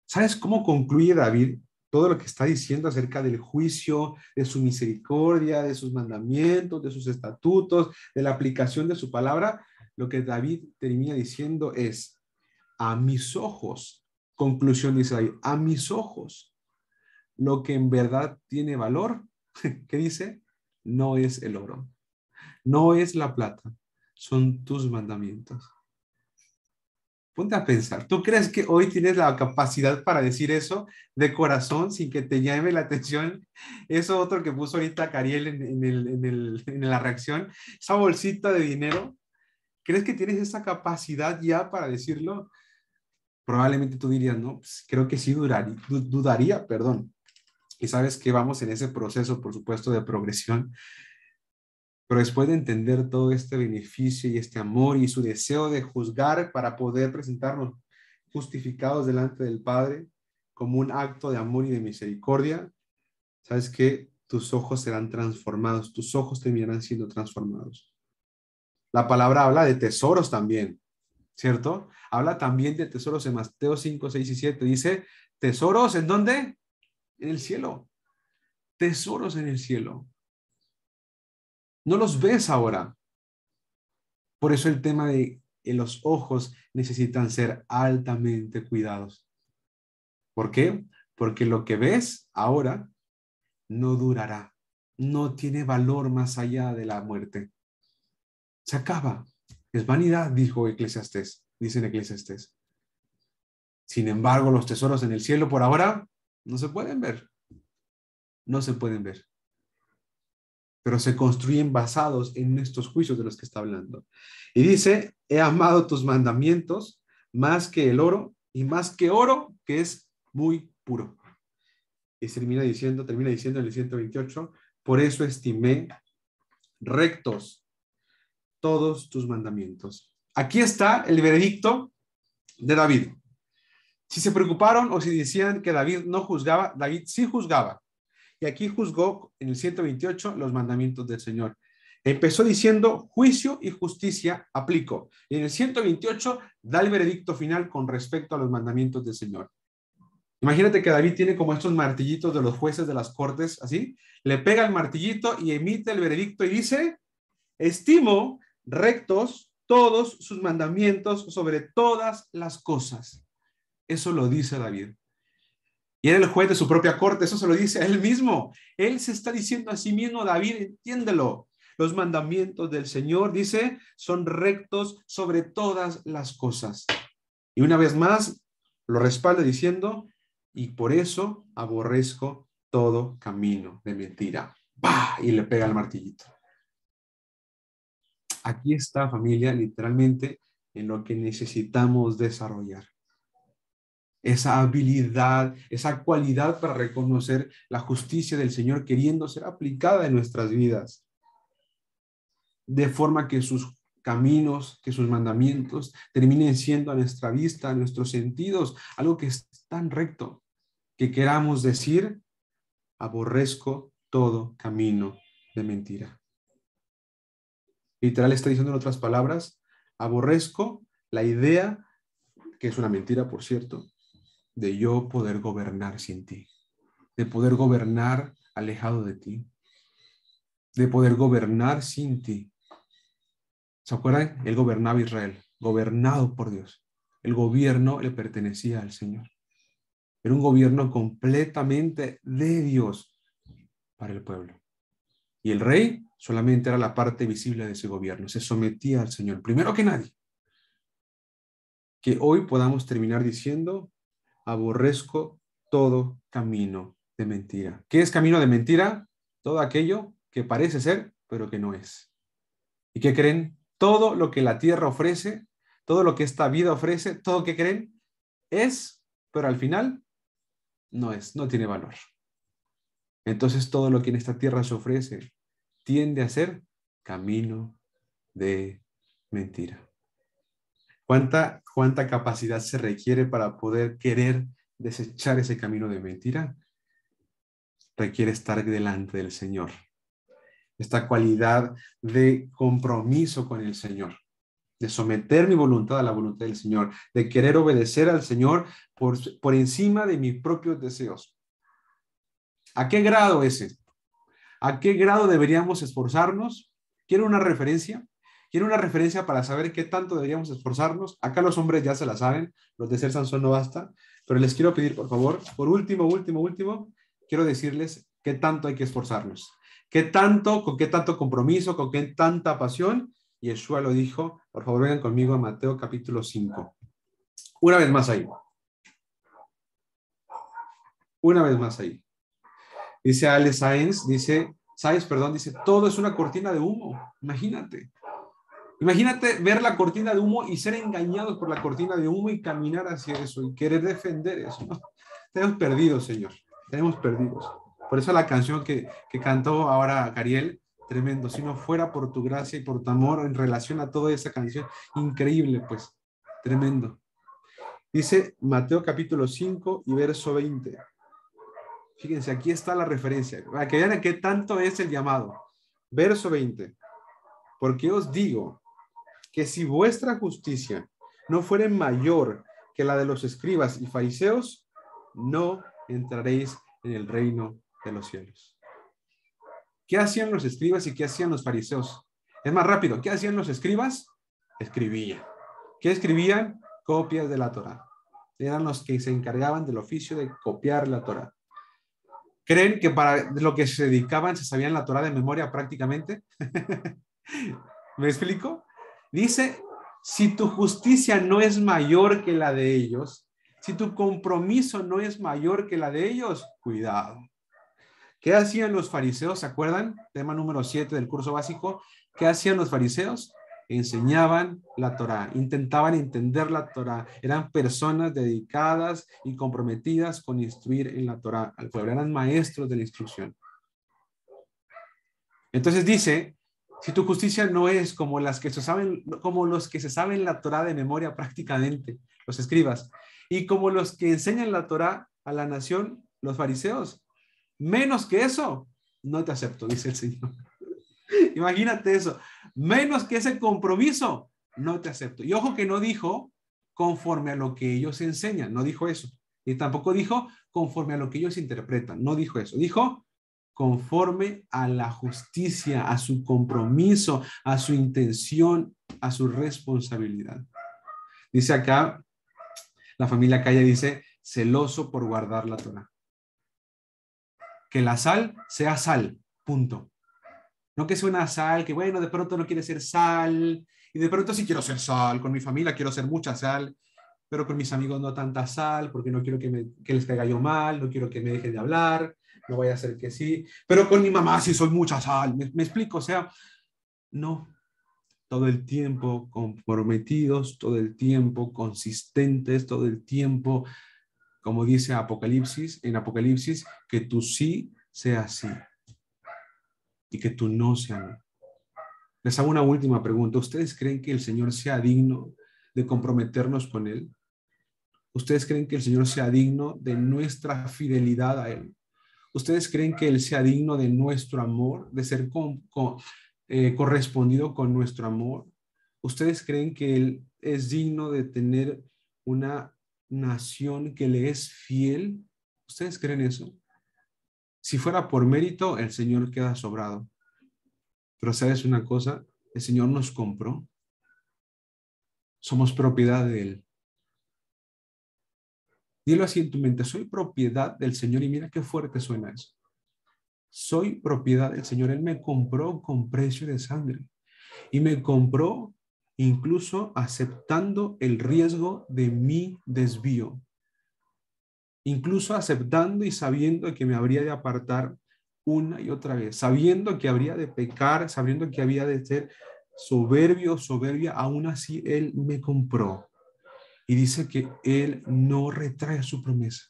¿Sabes cómo concluye David todo lo que está diciendo acerca del juicio, de su misericordia, de sus mandamientos, de sus estatutos, de la aplicación de su palabra, lo que David termina diciendo es, a mis ojos. Conclusión dice ahí, a mis ojos. Lo que en verdad tiene valor, (laughs) ¿qué dice? No es el oro, no es la plata, son tus mandamientos. Ponte a pensar, ¿tú crees que hoy tienes la capacidad para decir eso de corazón sin que te llame la atención? Eso otro que puso ahorita Cariel en, en la reacción, esa bolsita de dinero, ¿crees que tienes esa capacidad ya para decirlo? probablemente tú dirías, no, pues, creo que sí dudaría, perdón. Y sabes que vamos en ese proceso, por supuesto, de progresión. Pero después de entender todo este beneficio y este amor y su deseo de juzgar para poder presentarnos justificados delante del Padre como un acto de amor y de misericordia, sabes que tus ojos serán transformados, tus ojos terminarán siendo transformados. La palabra habla de tesoros también. ¿cierto? Habla también de tesoros en Mateo 5, 6 y 7. Dice, tesoros en dónde? En el cielo. Tesoros en el cielo. No los ves ahora. Por eso el tema de los ojos necesitan ser altamente cuidados. ¿Por qué? Porque lo que ves ahora no durará, no tiene valor más allá de la muerte. Se acaba, es vanidad, dijo Eclesiastés, Dicen Eclesiastés. Sin embargo, los tesoros en el cielo por ahora no se pueden ver. No se pueden ver. Pero se construyen basados en estos juicios de los que está hablando. Y dice, he amado tus mandamientos más que el oro y más que oro que es muy puro. Y termina diciendo, termina diciendo en el 128, por eso estimé rectos todos tus mandamientos. Aquí está el veredicto de David. Si se preocuparon o si decían que David no juzgaba, David sí juzgaba. Y aquí juzgó en el 128 los mandamientos del Señor. Empezó diciendo, juicio y justicia aplico. Y en el 128 da el veredicto final con respecto a los mandamientos del Señor. Imagínate que David tiene como estos martillitos de los jueces de las cortes, así. Le pega el martillito y emite el veredicto y dice, estimo rectos todos sus mandamientos sobre todas las cosas. Eso lo dice David. Y en el juez de su propia corte, eso se lo dice a él mismo. Él se está diciendo a sí mismo, David, entiéndelo. Los mandamientos del Señor, dice, son rectos sobre todas las cosas. Y una vez más, lo respalda diciendo, y por eso aborrezco todo camino de mentira. ¡Bah! Y le pega el martillito aquí está familia, literalmente en lo que necesitamos desarrollar. Esa habilidad, esa cualidad para reconocer la justicia del Señor queriendo ser aplicada en nuestras vidas. De forma que sus caminos, que sus mandamientos terminen siendo a nuestra vista, a nuestros sentidos, algo que es tan recto que queramos decir, aborrezco todo camino de mentira. Literal está diciendo en otras palabras, aborrezco la idea, que es una mentira, por cierto, de yo poder gobernar sin ti, de poder gobernar alejado de ti, de poder gobernar sin ti. ¿Se acuerdan? Él gobernaba Israel, gobernado por Dios. El gobierno le pertenecía al Señor. Era un gobierno completamente de Dios para el pueblo. Y el rey solamente era la parte visible de ese gobierno, se sometía al Señor, primero que nadie. Que hoy podamos terminar diciendo, aborrezco todo camino de mentira. ¿Qué es camino de mentira? Todo aquello que parece ser, pero que no es. ¿Y qué creen? Todo lo que la tierra ofrece, todo lo que esta vida ofrece, todo que creen es, pero al final no es, no tiene valor. Entonces todo lo que en esta tierra se ofrece, tiende a ser camino de mentira. ¿Cuánta, cuánta capacidad se requiere para poder querer desechar ese camino de mentira? Requiere estar delante del Señor. Esta cualidad de compromiso con el Señor de someter mi voluntad a la voluntad del Señor, de querer obedecer al Señor por, por encima de mis propios deseos. ¿A qué grado ese? ¿A qué grado deberíamos esforzarnos? Quiero una referencia? Quiero una referencia para saber qué tanto deberíamos esforzarnos? Acá los hombres ya se la saben, los de ser Sansón no basta, pero les quiero pedir, por favor, por último, último, último, quiero decirles qué tanto hay que esforzarnos. ¿Qué tanto, con qué tanto compromiso, con qué tanta pasión? Yeshua lo dijo, por favor vengan conmigo a Mateo capítulo 5. Una vez más ahí. Una vez más ahí. Dice Ale Science, dice, Science, perdón, dice, todo es una cortina de humo. Imagínate. Imagínate ver la cortina de humo y ser engañados por la cortina de humo y caminar hacia eso y querer defender eso. Tenemos perdidos, Señor. Tenemos perdidos. Por eso la canción que, que cantó ahora Cariel, tremendo. Si no fuera por tu gracia y por tu amor en relación a toda esa canción, increíble, pues, tremendo. Dice Mateo capítulo 5 y verso 20. Fíjense, aquí está la referencia. Para que vean a qué tanto es el llamado. Verso 20. Porque os digo que si vuestra justicia no fuere mayor que la de los escribas y fariseos, no entraréis en el reino de los cielos. ¿Qué hacían los escribas y qué hacían los fariseos? Es más rápido, ¿qué hacían los escribas? Escribían. ¿Qué escribían? Copias de la Torah. Eran los que se encargaban del oficio de copiar la Torah. ¿Creen que para lo que se dedicaban se sabían la Torah de memoria prácticamente? (laughs) ¿Me explico? Dice, si tu justicia no es mayor que la de ellos, si tu compromiso no es mayor que la de ellos, cuidado. ¿Qué hacían los fariseos? ¿Se acuerdan? Tema número 7 del curso básico. ¿Qué hacían los fariseos? enseñaban la Torá, intentaban entender la Torá, eran personas dedicadas y comprometidas con instruir en la Torá al pueblo, eran maestros de la instrucción. Entonces dice, si tu justicia no es como las que se saben, como los que se saben la Torá de memoria prácticamente, los escribas, y como los que enseñan la Torá a la nación, los fariseos, menos que eso, no te acepto, dice el Señor. (laughs) Imagínate eso. Menos que ese compromiso, no te acepto. Y ojo que no dijo conforme a lo que ellos enseñan, no dijo eso. Y tampoco dijo conforme a lo que ellos interpretan, no dijo eso. Dijo conforme a la justicia, a su compromiso, a su intención, a su responsabilidad. Dice acá, la familia Calla dice, celoso por guardar la tona Que la sal sea sal, punto. No que sea una sal, que bueno, de pronto no quiere ser sal, y de pronto sí quiero ser sal, con mi familia quiero ser mucha sal, pero con mis amigos no tanta sal, porque no quiero que, me, que les caiga yo mal, no quiero que me dejen de hablar, no voy a hacer que sí, pero con mi mamá sí soy mucha sal, me, explico, o sea, no, todo el tiempo comprometidos, todo el tiempo consistentes, todo el tiempo, como dice Apocalipsis, en Apocalipsis, que tú sí sea así y que tú no seas. Les hago una última pregunta. ¿Ustedes creen que el Señor sea digno de comprometernos con Él? ¿Ustedes creen que el Señor sea digno de nuestra fidelidad a Él? ¿Ustedes creen que Él sea digno de nuestro amor, de ser eh, correspondido con nuestro amor? ¿Ustedes creen que Él es digno de tener una nación que le es fiel? ¿Ustedes creen eso? Si fuera por mérito, el Señor queda sobrado. Pero sabes una cosa, el Señor nos compró. Somos propiedad de Él. Dilo así en tu mente, soy propiedad del Señor y mira qué fuerte suena eso. Soy propiedad del Señor. Él me compró con precio de sangre y me compró incluso aceptando el riesgo de mi desvío incluso aceptando y sabiendo que me habría de apartar una y otra vez, sabiendo que habría de pecar, sabiendo que había de ser soberbio, soberbia, aún así Él me compró. Y dice que Él no retrae su promesa.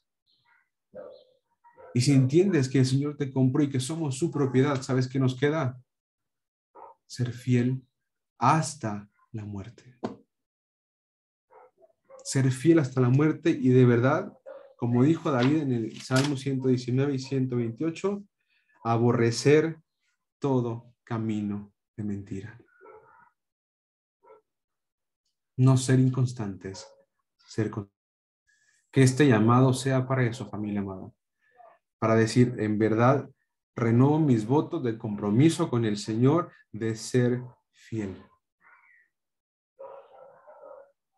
Y si entiendes que el Señor te compró y que somos su propiedad, ¿sabes qué nos queda? Ser fiel hasta la muerte. Ser fiel hasta la muerte y de verdad como dijo David en el Salmo 119 y 128, aborrecer todo camino de mentira. No ser inconstantes, ser Que este llamado sea para eso, familia amada. Para decir, en verdad, renovo mis votos de compromiso con el Señor de ser fiel.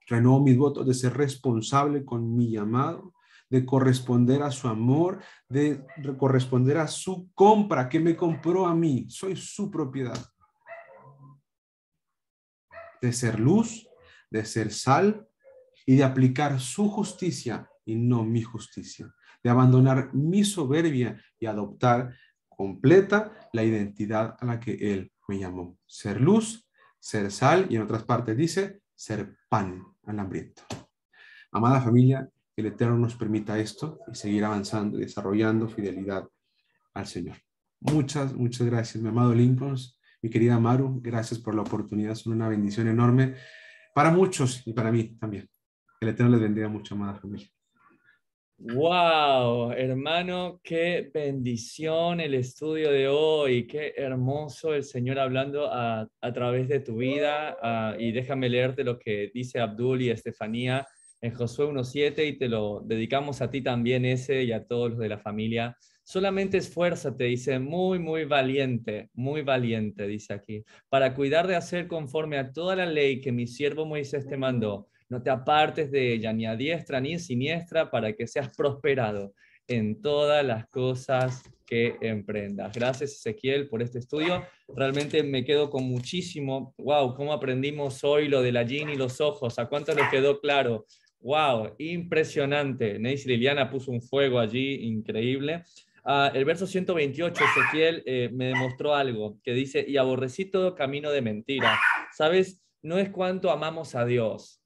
Renovo mis votos de ser responsable con mi llamado de corresponder a su amor, de corresponder a su compra que me compró a mí. Soy su propiedad. De ser luz, de ser sal y de aplicar su justicia y no mi justicia. De abandonar mi soberbia y adoptar completa la identidad a la que Él me llamó. Ser luz, ser sal y en otras partes dice ser pan al hambriento. Amada familia, que el Eterno nos permita esto y seguir avanzando y desarrollando fidelidad al Señor. Muchas, muchas gracias, mi amado Lincoln, mi querida Maru, gracias por la oportunidad, son una bendición enorme para muchos y para mí también. Que El Eterno les bendiga mucho, amada familia. Wow, hermano, qué bendición el estudio de hoy, qué hermoso el Señor hablando a, través de tu vida. Ah, y déjame leerte lo que dice Abdul y Estefanía en Josué 1.7 y te lo dedicamos a ti también ese y a todos los de la familia. Solamente esfuérzate, dice, muy, muy valiente, muy valiente, dice aquí, para cuidar de hacer conforme a toda la ley que mi siervo Moisés te mandó. No te apartes de ella, ni a diestra ni a siniestra, para que seas prosperado en todas las cosas que emprendas. Gracias Ezequiel por este estudio. Realmente me quedo con muchísimo, wow, cómo aprendimos hoy lo de la yin y los ojos, a cuánto nos quedó claro Wow, impresionante. Neis Liliana puso un fuego allí, increíble. Ah, el verso 128, Ezequiel eh, me demostró algo que dice, y aborrecí todo camino de mentira. Sabes, no es cuánto amamos a Dios,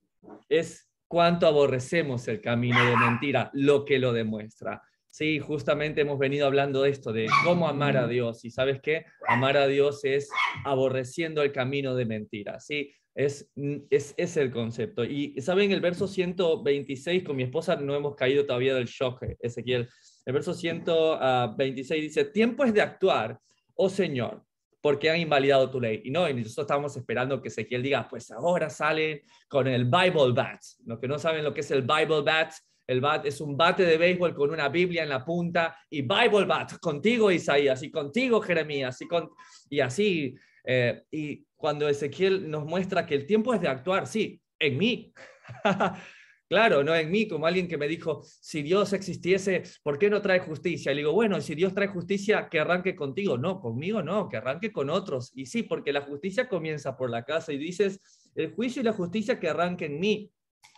es cuánto aborrecemos el camino de mentira, lo que lo demuestra. Sí, justamente hemos venido hablando de esto, de cómo amar a Dios. Y sabes qué, amar a Dios es aborreciendo el camino de mentira. Sí, es, mm, es, el concepto. Y saben, el verso 126, con mi esposa no hemos caído todavía del shock, eh, Ezequiel. El verso 126 dice, tiempo es de actuar, oh Señor, porque han invalidado tu ley. Y no, nosotros estábamos esperando que Ezequiel diga, pues ahora sale con el Bible Bat. Los que no saben lo que es el Bible Bat, el bat es un bate de béisbol con una Biblia en la punta y Bible bat, contigo Isaías y contigo Jeremías y, con, y así eh, y cuando Ezequiel nos muestra que el tiempo es de actuar, sí, en mí. (laughs) claro, no en mí, como alguien que me dijo, si Dios existiese, ¿por qué no trae justicia? Y le digo, bueno, si Dios trae justicia, que arranque contigo. No, conmigo no, que arranque con otros. Y sí, porque la justicia comienza por la casa y dices, el juicio y la justicia que arranque en mí.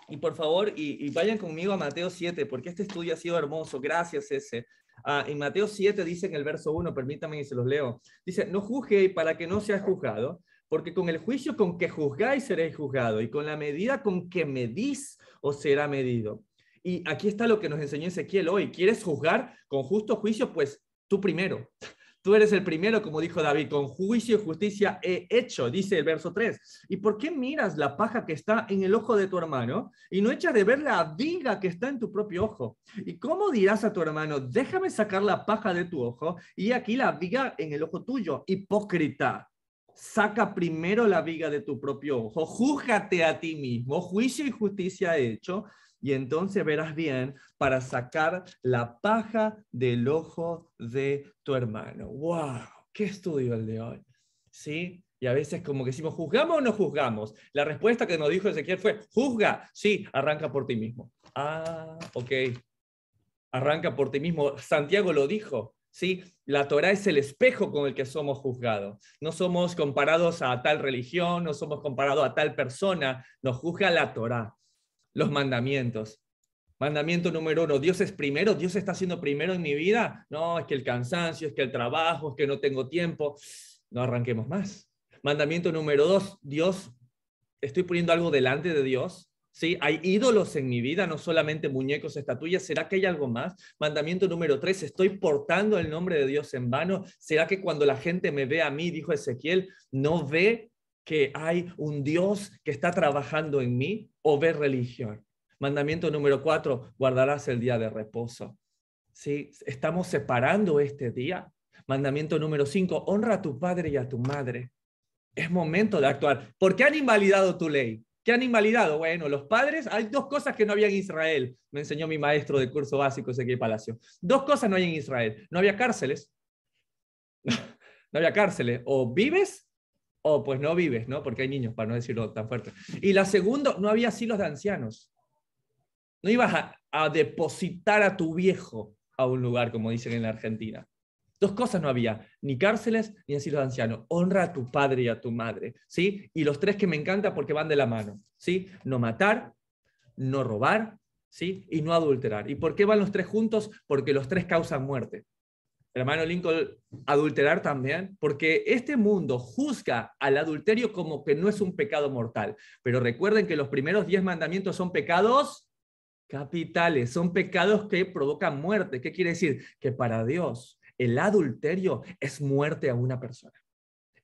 Y por favor, y, y vayan conmigo a Mateo 7, porque este estudio ha sido hermoso. Gracias, ese. Ah, en Mateo 7 dice en el verso 1, permítame y se los leo. Dice, no juzguéis para que no seáis juzgado, porque con el juicio con que juzgáis seréis juzgado, y con la medida con que medís os será medido. Y aquí está lo que nos enseñó Ezequiel hoy. ¿Quieres juzgar con justo juicio? Pues tú primero. Tú eres el primero, como dijo David, con juicio y justicia he hecho, dice el verso 3. ¿Y por qué miras la paja que está en el ojo de tu hermano y no echas de ver la viga que está en tu propio ojo? ¿Y cómo dirás a tu hermano, déjame sacar la paja de tu ojo y aquí la viga en el ojo tuyo? Hipócrita, saca primero la viga de tu propio ojo, júzgate a ti mismo, juicio y justicia he hecho, y entonces verás bien para sacar la paja del ojo de tu hermano. ¡Wow! ¡Qué estudio el de hoy! ¿Sí? Y a veces como que decimos, ¿juzgamos o no juzgamos? La respuesta que nos dijo Ezequiel fue, juzga, sí, arranca por ti mismo. Ah, ok. Arranca por ti mismo. Santiago lo dijo, ¿sí? La Torá es el espejo con el que somos juzgados. No somos comparados a tal religión, no somos comparados a tal persona, nos juzga la Torá los mandamientos. Mandamiento número uno, Dios es primero, Dios está siendo primero en mi vida. No, es que el cansancio, es que el trabajo, es que no tengo tiempo. No arranquemos más. Mandamiento número dos, Dios, estoy poniendo algo delante de Dios. Sí, hay ídolos en mi vida, no solamente muñecos, estatuillas. ¿Será que hay algo más? Mandamiento número tres, estoy portando el nombre de Dios en vano. ¿Será que cuando la gente me ve a mí, dijo Ezequiel, no ve que hay un Dios que está trabajando en mí o ver religión. Mandamiento número cuatro, guardarás el día de reposo. ¿Sí? Estamos separando este día. Mandamiento número cinco, honra a tu padre y a tu madre. Es momento de actuar. ¿Por qué han invalidado tu ley? ¿Qué han invalidado? Bueno, los padres, hay dos cosas que no había en Israel, me enseñó mi maestro de curso básico, Ezequiel Palacio. Dos cosas no hay en Israel. No había cárceles. (laughs) no había cárceles. O vives o oh, pues no vives, ¿no? Porque hay niños, para no decirlo tan fuerte. Y la segunda, no había asilos de ancianos. No ibas a, depositar a tu viejo a un lugar, como dicen en la Argentina. Dos cosas no había, ni cárceles ni asilos de ancianos. Honra a tu padre y a tu madre, ¿sí? Y los tres que me encanta porque van de la mano, ¿sí? No matar, no robar, ¿sí? Y no adulterar. ¿Y por qué van los tres juntos? Porque los tres causan muerte hermano Lincoln, adulterar también, porque este mundo juzga al adulterio como que no es un pecado mortal. Pero recuerden que los primeros diez mandamientos son pecados capitales, son pecados que provocan muerte. ¿Qué quiere decir? Que para Dios el adulterio es muerte a una persona.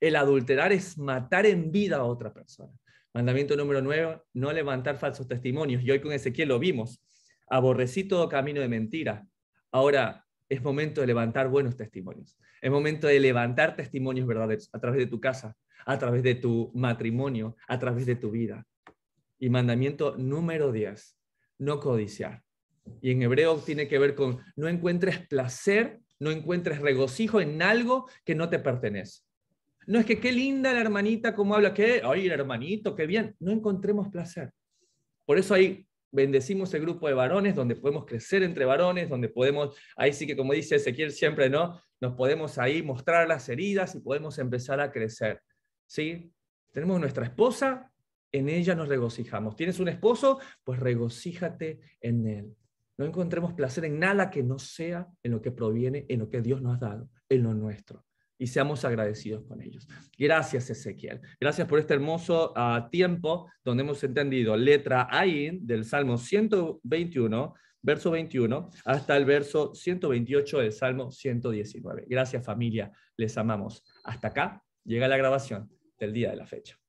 El adulterar es matar en vida a otra persona. Mandamiento número nueve, no levantar falsos testimonios. Y hoy con Ezequiel lo vimos. Aborrecí todo camino de mentira. Ahora, es momento de levantar buenos testimonios. Es momento de levantar testimonios verdaderos a través de tu casa, a través de tu matrimonio, a través de tu vida. Y mandamiento número 10, no codiciar. Y en hebreo tiene que ver con no encuentres placer, no encuentres regocijo en algo que no te pertenece. No es que qué linda la hermanita, cómo habla, qué ay, el hermanito, qué bien. No encontremos placer. Por eso hay bendecimos el grupo de varones, donde podemos crecer entre varones, donde podemos, ahí sí que como dice Ezequiel siempre, ¿no? Nos podemos ahí mostrar las heridas y podemos empezar a crecer, ¿sí? Tenemos nuestra esposa, en ella nos regocijamos. ¿Tienes un esposo? Pues regocíjate en él. No encontremos placer en nada que no sea en lo que proviene, en lo que Dios nos ha dado, en lo nuestro y seamos agradecidos con ellos. Gracias, Ezequiel. Gracias por este hermoso ah, tiempo donde hemos entendido letra Ain del Salmo 121, verso 21, hasta el verso 128 del Salmo 119. Gracias, familia. Les amamos. Hasta acá llega la grabación del día de la fecha.